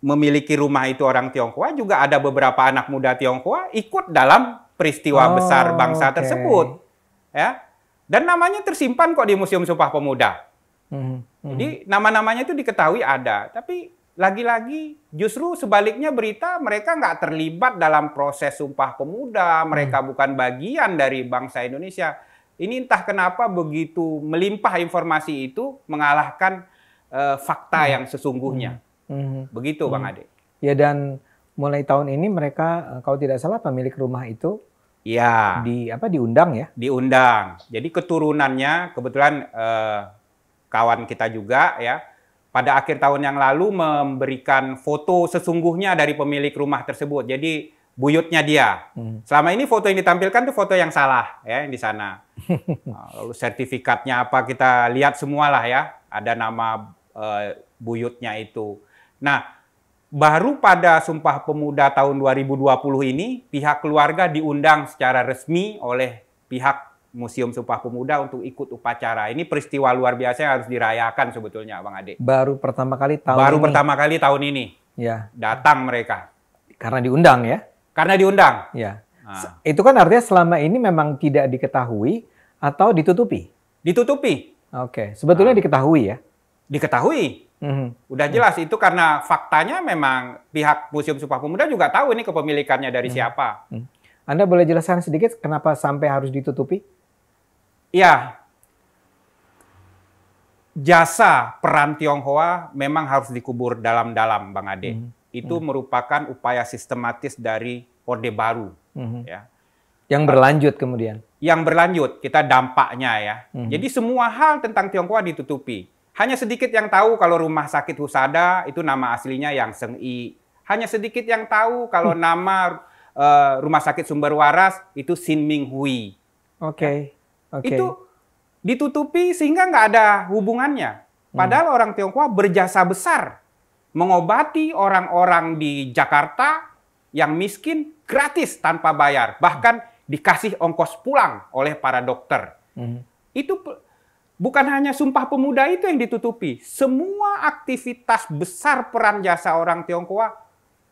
memiliki rumah itu orang Tionghoa, juga ada beberapa anak muda Tionghoa ikut dalam peristiwa oh, besar bangsa okay. tersebut. Ya. Dan namanya tersimpan kok di Museum Sumpah Pemuda. Mm-hmm. Jadi nama-namanya itu diketahui ada, tapi lagi-lagi justru sebaliknya berita mereka nggak terlibat dalam proses sumpah pemuda, mereka hmm. bukan bagian dari bangsa Indonesia. Ini entah kenapa begitu melimpah informasi itu mengalahkan uh, fakta hmm. yang sesungguhnya. Hmm. hmm. Begitu hmm. Bang Ade. Ya dan mulai tahun ini mereka eh, kalau tidak salah pemilik rumah itu ya di apa diundang ya? Diundang. Jadi keturunannya kebetulan uh, kawan kita juga ya pada akhir tahun yang lalu memberikan foto sesungguhnya dari pemilik rumah tersebut. Jadi buyutnya dia. Hmm. Selama ini foto yang ditampilkan itu foto yang salah ya yang di sana. Nah, lalu sertifikatnya apa kita lihat semualah ya. Ada nama e, buyutnya itu. Nah, baru pada Sumpah Pemuda tahun 2020 ini pihak keluarga diundang secara resmi oleh pihak Museum Sumpah Pemuda untuk ikut upacara. Ini peristiwa luar biasa yang harus dirayakan sebetulnya, Bang Ade. Baru pertama kali tahun Baru ini. pertama kali tahun ini. Ya. Datang mereka. Karena diundang ya. Karena diundang. Ya. Nah. Itu kan artinya selama ini memang tidak diketahui atau ditutupi. Ditutupi. Oke, sebetulnya nah. diketahui ya. Diketahui. Mm-hmm. Udah jelas mm-hmm. itu karena faktanya memang pihak Museum Sumpah Pemuda juga tahu ini kepemilikannya dari mm-hmm. siapa. Mm-hmm. Anda boleh jelaskan sedikit kenapa sampai harus ditutupi? ya jasa peran Tionghoa memang harus dikubur dalam-dalam, Bang Ade. -hmm. Itu -hmm. merupakan upaya sistematis dari Orde Baru. -hmm. ya. Yang berlanjut kemudian. Yang berlanjut, kita dampaknya ya. Mm -hmm. Jadi semua hal tentang Tionghoa ditutupi. Hanya sedikit yang tahu kalau rumah sakit Husada itu nama aslinya yang Seng I. Hanya sedikit yang tahu kalau hmm. nama uh, rumah sakit Sumber Waras itu Sin Ming Hui. Oke. Okay. Ya. Okay. Itu ditutupi sehingga nggak ada hubungannya. Hmm. Padahal hmm. orang Tionghoa berjasa besar mengobati orang-orang di Jakarta yang miskin gratis tanpa bayar, bahkan dikasih ongkos pulang oleh para dokter. Hmm. Itu bukan hanya Sumpah Pemuda itu yang ditutupi, semua aktivitas besar peran jasa orang Tionghoa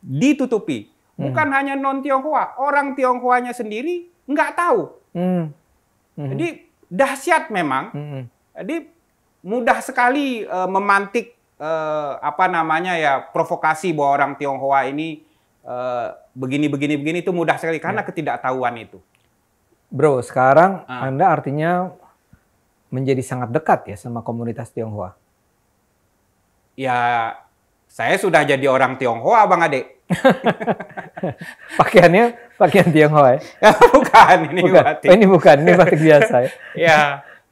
ditutupi. Hmm. Bukan hmm. hanya non Tionghoa, orang Tionghoanya sendiri nggak tahu. Hmm Hmm. Jadi dahsyat memang. Hmm. Jadi mudah sekali uh, memantik uh, apa namanya ya provokasi bahwa orang Tionghoa ini uh, begini begini begini itu mudah sekali karena yeah. ketidaktahuan itu. Bro, sekarang uh. Anda artinya menjadi sangat dekat ya sama komunitas Tionghoa. Ya saya sudah jadi orang Tionghoa, Bang Ade. Pakaiannya pakaian Tionghoa ya? bukan, ini bukan. batik. Oh, ini bukan, ini batik biasa ya? ya.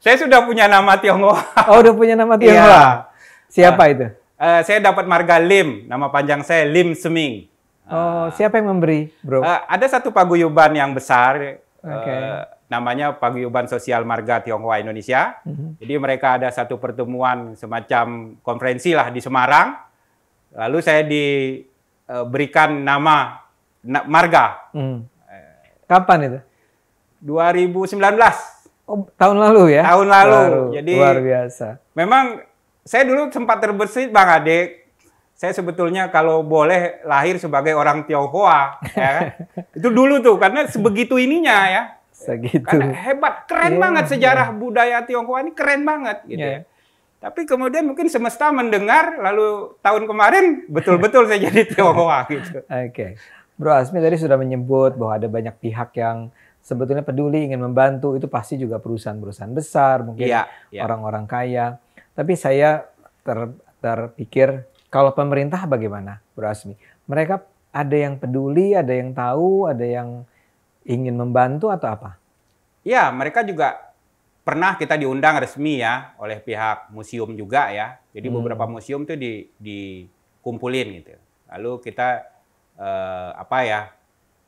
Saya sudah punya nama Tionghoa. Oh, udah punya nama iya. Tionghoa? Ya. Siapa uh, itu? Uh, saya dapat marga Lim, nama panjang saya Lim Seming. Uh, oh, siapa yang memberi, bro? Uh, ada satu paguyuban yang besar, okay. uh, namanya Paguyuban Sosial Marga Tionghoa Indonesia. Mm -hmm. Jadi mereka ada satu pertemuan semacam konferensi lah di Semarang Lalu saya diberikan eh, nama marga. Hmm. Eh. Kapan itu? 2019. Oh, tahun lalu ya? Tahun lalu. lalu. Jadi luar biasa. Memang saya dulu sempat terbersih Bang Ade. Saya sebetulnya kalau boleh lahir sebagai orang Tionghoa, ya itu dulu tuh karena sebegitu ininya ya. Segitu. Karena hebat, keren yeah, banget iya. sejarah yeah. budaya Tionghoa ini keren banget gitu yeah. ya. Tapi kemudian mungkin semesta mendengar lalu tahun kemarin betul-betul saya jadi Tionghoa gitu. Oke. Okay. Bro Asmi tadi sudah menyebut bahwa ada banyak pihak yang sebetulnya peduli ingin membantu itu pasti juga perusahaan-perusahaan besar, mungkin ya, ya. orang-orang kaya. Tapi saya ter, terpikir kalau pemerintah bagaimana, Bro Asmi? Mereka ada yang peduli, ada yang tahu, ada yang ingin membantu atau apa? Ya, mereka juga pernah kita diundang resmi ya oleh pihak museum juga ya. Jadi hmm. beberapa museum tuh di dikumpulin gitu. Lalu kita eh, apa ya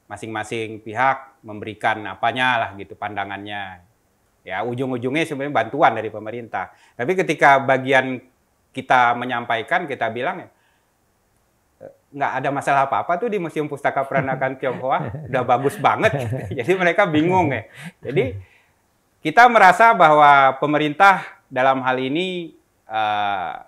masing-masing pihak memberikan apanya lah gitu pandangannya. Ya ujung-ujungnya sebenarnya bantuan dari pemerintah. Tapi ketika bagian kita menyampaikan kita bilang eh, nggak ada masalah apa-apa tuh di Museum Pustaka Peranakan Tionghoa udah bagus banget. Jadi mereka bingung ya. Jadi kita merasa bahwa pemerintah dalam hal ini uh,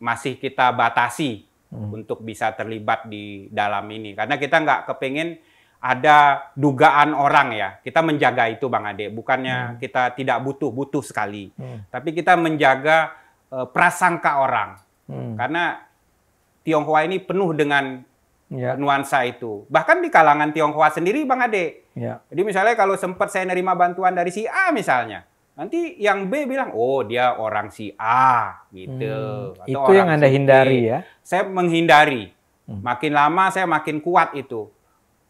masih kita batasi hmm. untuk bisa terlibat di dalam ini karena kita nggak kepingin ada dugaan orang ya kita menjaga itu bang Ade bukannya hmm. kita tidak butuh butuh sekali hmm. tapi kita menjaga uh, prasangka orang hmm. karena Tionghoa ini penuh dengan ya. nuansa itu bahkan di kalangan Tionghoa sendiri bang Ade Ya. Jadi misalnya kalau sempat saya nerima bantuan dari si A misalnya, nanti yang B bilang, oh dia orang si A gitu. Hmm, Atau itu yang anda hindari ya? Saya menghindari. Hmm. Makin lama saya makin kuat itu,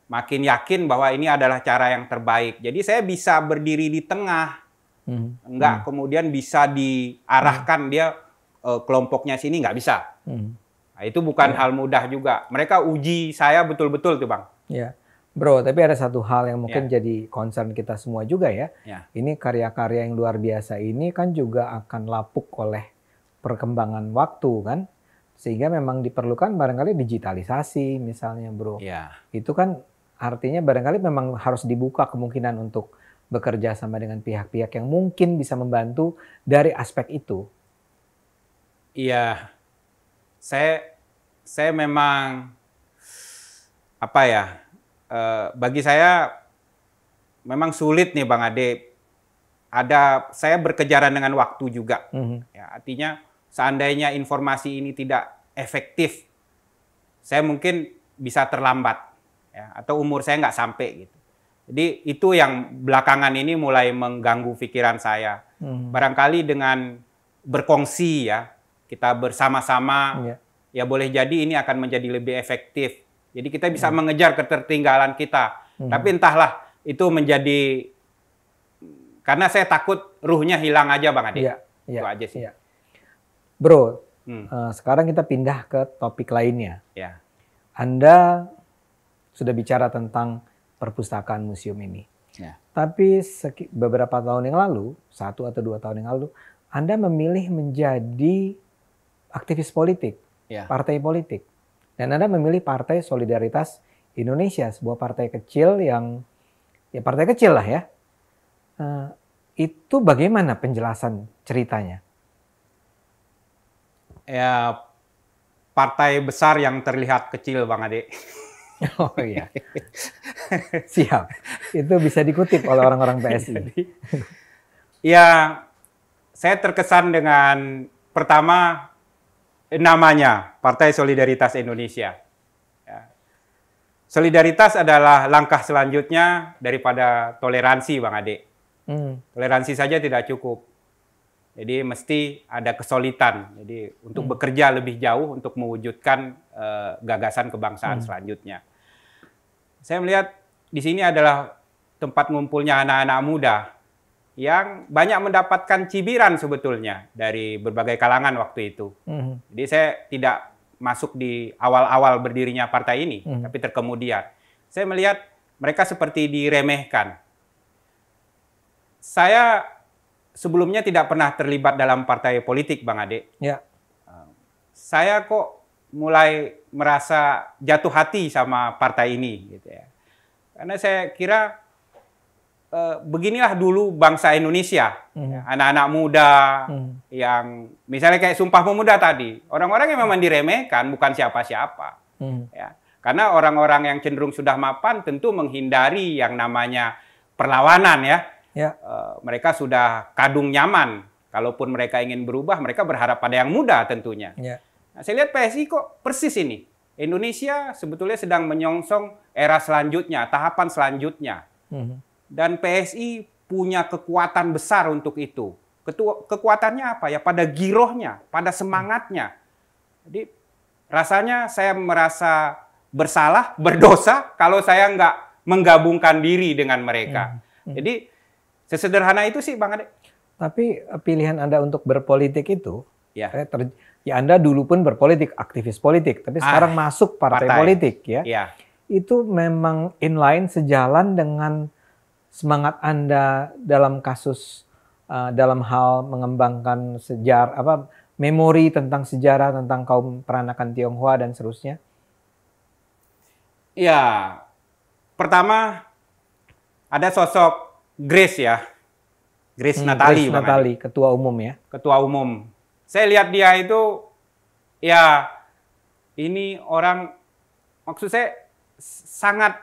makin yakin bahwa ini adalah cara yang terbaik. Jadi saya bisa berdiri di tengah, hmm. enggak hmm. kemudian bisa diarahkan hmm. dia uh, kelompoknya sini nggak bisa. Hmm. Nah, itu bukan ya. hal mudah juga. Mereka uji saya betul-betul tuh bang. Ya. Bro, tapi ada satu hal yang mungkin yeah. jadi concern kita semua juga ya. Yeah. Ini karya-karya yang luar biasa ini kan juga akan lapuk oleh perkembangan waktu kan. Sehingga memang diperlukan barangkali digitalisasi misalnya bro. Yeah. Itu kan artinya barangkali memang harus dibuka kemungkinan untuk bekerja sama dengan pihak-pihak yang mungkin bisa membantu dari aspek itu. Iya, saya saya memang apa ya Eh, bagi saya memang sulit nih Bang Ade. Ada saya berkejaran dengan waktu juga. Mm-hmm. Ya, artinya seandainya informasi ini tidak efektif, saya mungkin bisa terlambat ya, atau umur saya nggak sampai gitu. Jadi itu yang belakangan ini mulai mengganggu pikiran saya. Mm-hmm. Barangkali dengan berkongsi ya, kita bersama-sama yeah. ya boleh jadi ini akan menjadi lebih efektif jadi kita bisa hmm. mengejar ketertinggalan kita. Hmm. Tapi entahlah itu menjadi karena saya takut ruhnya hilang aja Bang Adi. Iya, iya. Itu aja sih. Iya. Bro, hmm. uh, sekarang kita pindah ke topik lainnya. Ya. Anda sudah bicara tentang perpustakaan museum ini. Ya. Tapi beberapa tahun yang lalu, satu atau dua tahun yang lalu, Anda memilih menjadi aktivis politik, ya. partai politik. Dan Anda memilih Partai Solidaritas Indonesia, sebuah partai kecil yang ya partai kecil lah ya. Uh, itu bagaimana penjelasan ceritanya? Ya partai besar yang terlihat kecil, Bang Ade. Oh iya. Siap. Itu bisa dikutip oleh orang-orang PSI. Jadi, ya, saya terkesan dengan pertama Eh, namanya Partai Solidaritas Indonesia. Ya. Solidaritas adalah langkah selanjutnya daripada toleransi, Bang Ade. Hmm. Toleransi saja tidak cukup. Jadi mesti ada kesulitan. Jadi untuk hmm. bekerja lebih jauh untuk mewujudkan uh, gagasan kebangsaan hmm. selanjutnya. Saya melihat di sini adalah tempat ngumpulnya anak-anak muda yang banyak mendapatkan cibiran sebetulnya dari berbagai kalangan waktu itu. Mm. Jadi saya tidak masuk di awal-awal berdirinya partai ini, mm. tapi terkemudian. Saya melihat mereka seperti diremehkan. Saya sebelumnya tidak pernah terlibat dalam partai politik, Bang Ade. Ya. Eh, saya kok mulai merasa jatuh hati sama partai ini, gitu ya. Karena saya kira Eh, beginilah dulu bangsa Indonesia, hmm. Ya, anak-anak hmm. muda hmm. yang misalnya kayak Sumpah Pemuda tadi, orang-orang yang hmm. memang diremehkan bukan siapa-siapa, hmm. ya. Karena orang-orang yang cenderung sudah mapan tentu menghindari yang namanya perlawanan ya. ya. Uh, mereka sudah kadung nyaman. Kalaupun mereka ingin berubah, mereka berharap pada yang muda tentunya. Ya. Nah, saya lihat PSI kok persis ini. Indonesia sebetulnya sedang menyongsong era selanjutnya, tahapan selanjutnya. Hmm dan PSI punya kekuatan besar untuk itu. Ketua, kekuatannya apa ya? Pada girohnya, pada semangatnya. Jadi rasanya saya merasa bersalah, berdosa kalau saya nggak menggabungkan diri dengan mereka. Hmm. Hmm. Jadi sesederhana itu sih Bang Ade. Tapi eh, pilihan Anda untuk berpolitik itu, ya, eh, ter, ya Anda dulu pun berpolitik, aktivis politik, tapi ah, sekarang masuk partai, partai politik ya. ya. Itu memang inline sejalan dengan semangat Anda dalam kasus uh, dalam hal mengembangkan sejarah apa memori tentang sejarah tentang kaum peranakan Tionghoa dan seterusnya? Ya, pertama ada sosok Grace ya. Grace hmm, Natali, Grace Natali, ketua umum ya. Ketua umum. Saya lihat dia itu ya ini orang maksud saya sangat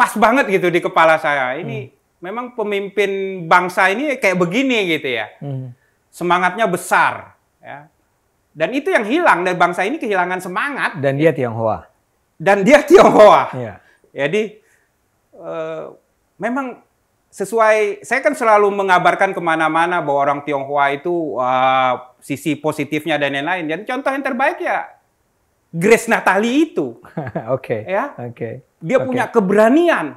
pas banget gitu di kepala saya. Ini hmm. memang pemimpin bangsa ini kayak begini gitu ya. Hmm. Semangatnya besar. Ya. Dan itu yang hilang dari bangsa ini kehilangan semangat. Dan dia Tionghoa. Dan dia Tionghoa. Ya. Jadi eh, memang sesuai saya kan selalu mengabarkan kemana-mana bahwa orang Tionghoa itu uh, sisi positifnya dan lain-lain. Jadi contoh yang terbaik ya Grace Natali itu. Oke. okay. Ya. Oke. Okay. Dia okay. punya keberanian.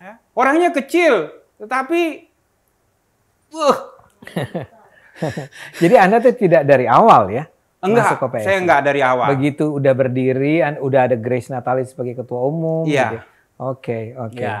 Ya. Orangnya kecil, tetapi, uh. Jadi Anda tuh tidak dari awal ya? Enggak, saya enggak dari awal. Begitu udah berdiri, udah ada Grace Natalis sebagai ketua umum. Iya. Gitu ya? Oke, oke. Iya.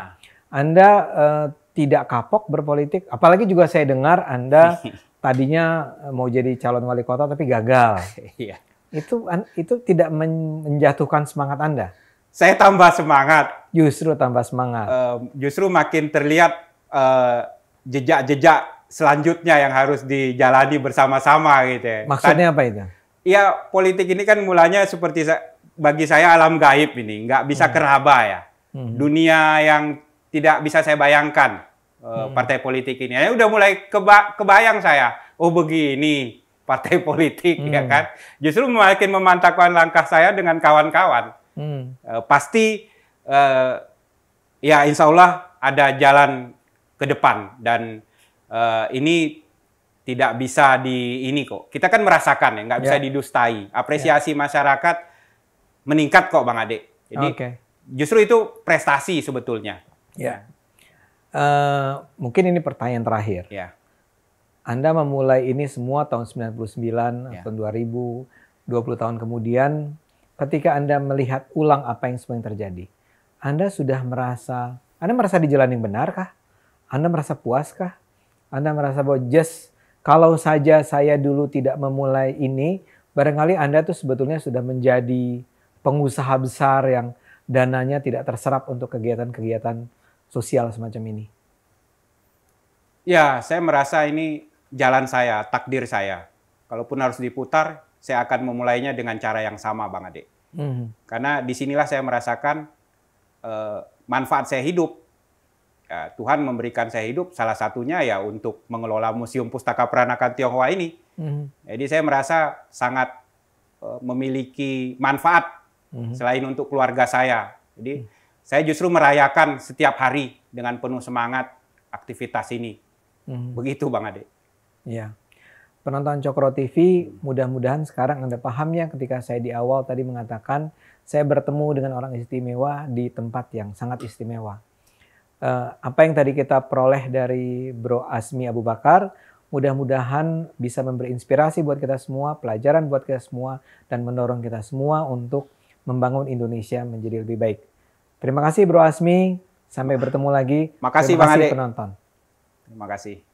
Anda uh, tidak kapok berpolitik, apalagi juga saya dengar Anda tadinya eh, mau jadi calon wali kota tapi gagal. Iya. Itu itu tidak menjatuhkan semangat Anda saya tambah semangat. Justru tambah semangat. Uh, justru makin terlihat jejak eh, jejak-jejak selanjutnya yang harus dijalani bersama-sama gitu. Ya. Maksudnya Tad, apa itu? Iya politik ini kan mulanya seperti sa bagi saya alam gaib ini, nggak bisa hmm. keraba ya. Hmm. Dunia yang tidak bisa saya bayangkan uh, hmm. partai politik ini. Ya udah mulai keba kebayang saya, oh begini partai politik ya hmm. ya kan. Justru makin memantapkan langkah saya dengan kawan-kawan Hmm. Uh, pasti uh, ya insya Allah ada jalan ke depan dan uh, ini tidak bisa di ini kok. Kita kan merasakan ya, nggak bisa yeah. didustai. Apresiasi yeah. masyarakat meningkat kok, Bang Ade. Jadi okay. justru itu prestasi sebetulnya. Ya. Yeah. Uh, mungkin ini pertanyaan terakhir. Ya. Yeah. Anda memulai ini semua tahun 99 yeah. tahun 2000, 20 tahun kemudian ketika Anda melihat ulang apa yang sebenarnya terjadi, Anda sudah merasa, Anda merasa di jalan yang benarkah? Anda merasa puaskah? Anda merasa bahwa just kalau saja saya dulu tidak memulai ini, barangkali Anda tuh sebetulnya sudah menjadi pengusaha besar yang dananya tidak terserap untuk kegiatan-kegiatan sosial semacam ini. Ya, saya merasa ini jalan saya, takdir saya. Kalaupun harus diputar, saya akan memulainya dengan cara yang sama, Bang Ade. Hmm. Karena disinilah saya merasakan uh, manfaat saya hidup. Ya, Tuhan memberikan saya hidup salah satunya ya untuk mengelola Museum Pustaka Peranakan Tionghoa ini. Hmm. Jadi saya merasa sangat uh, memiliki manfaat hmm. selain untuk keluarga saya. Jadi hmm. saya justru merayakan setiap hari dengan penuh semangat aktivitas ini. Hmm. Begitu Bang Ade. Iya penonton Cokro TV, mudah-mudahan sekarang Anda paham ya ketika saya di awal tadi mengatakan saya bertemu dengan orang istimewa di tempat yang sangat istimewa. Eh, apa yang tadi kita peroleh dari Bro Asmi Abu Bakar, mudah-mudahan bisa memberi inspirasi buat kita semua, pelajaran buat kita semua, dan mendorong kita semua untuk membangun Indonesia menjadi lebih baik. Terima kasih Bro Asmi, sampai bertemu lagi. Makasih Terima kasih Bang Ade. penonton. Terima kasih.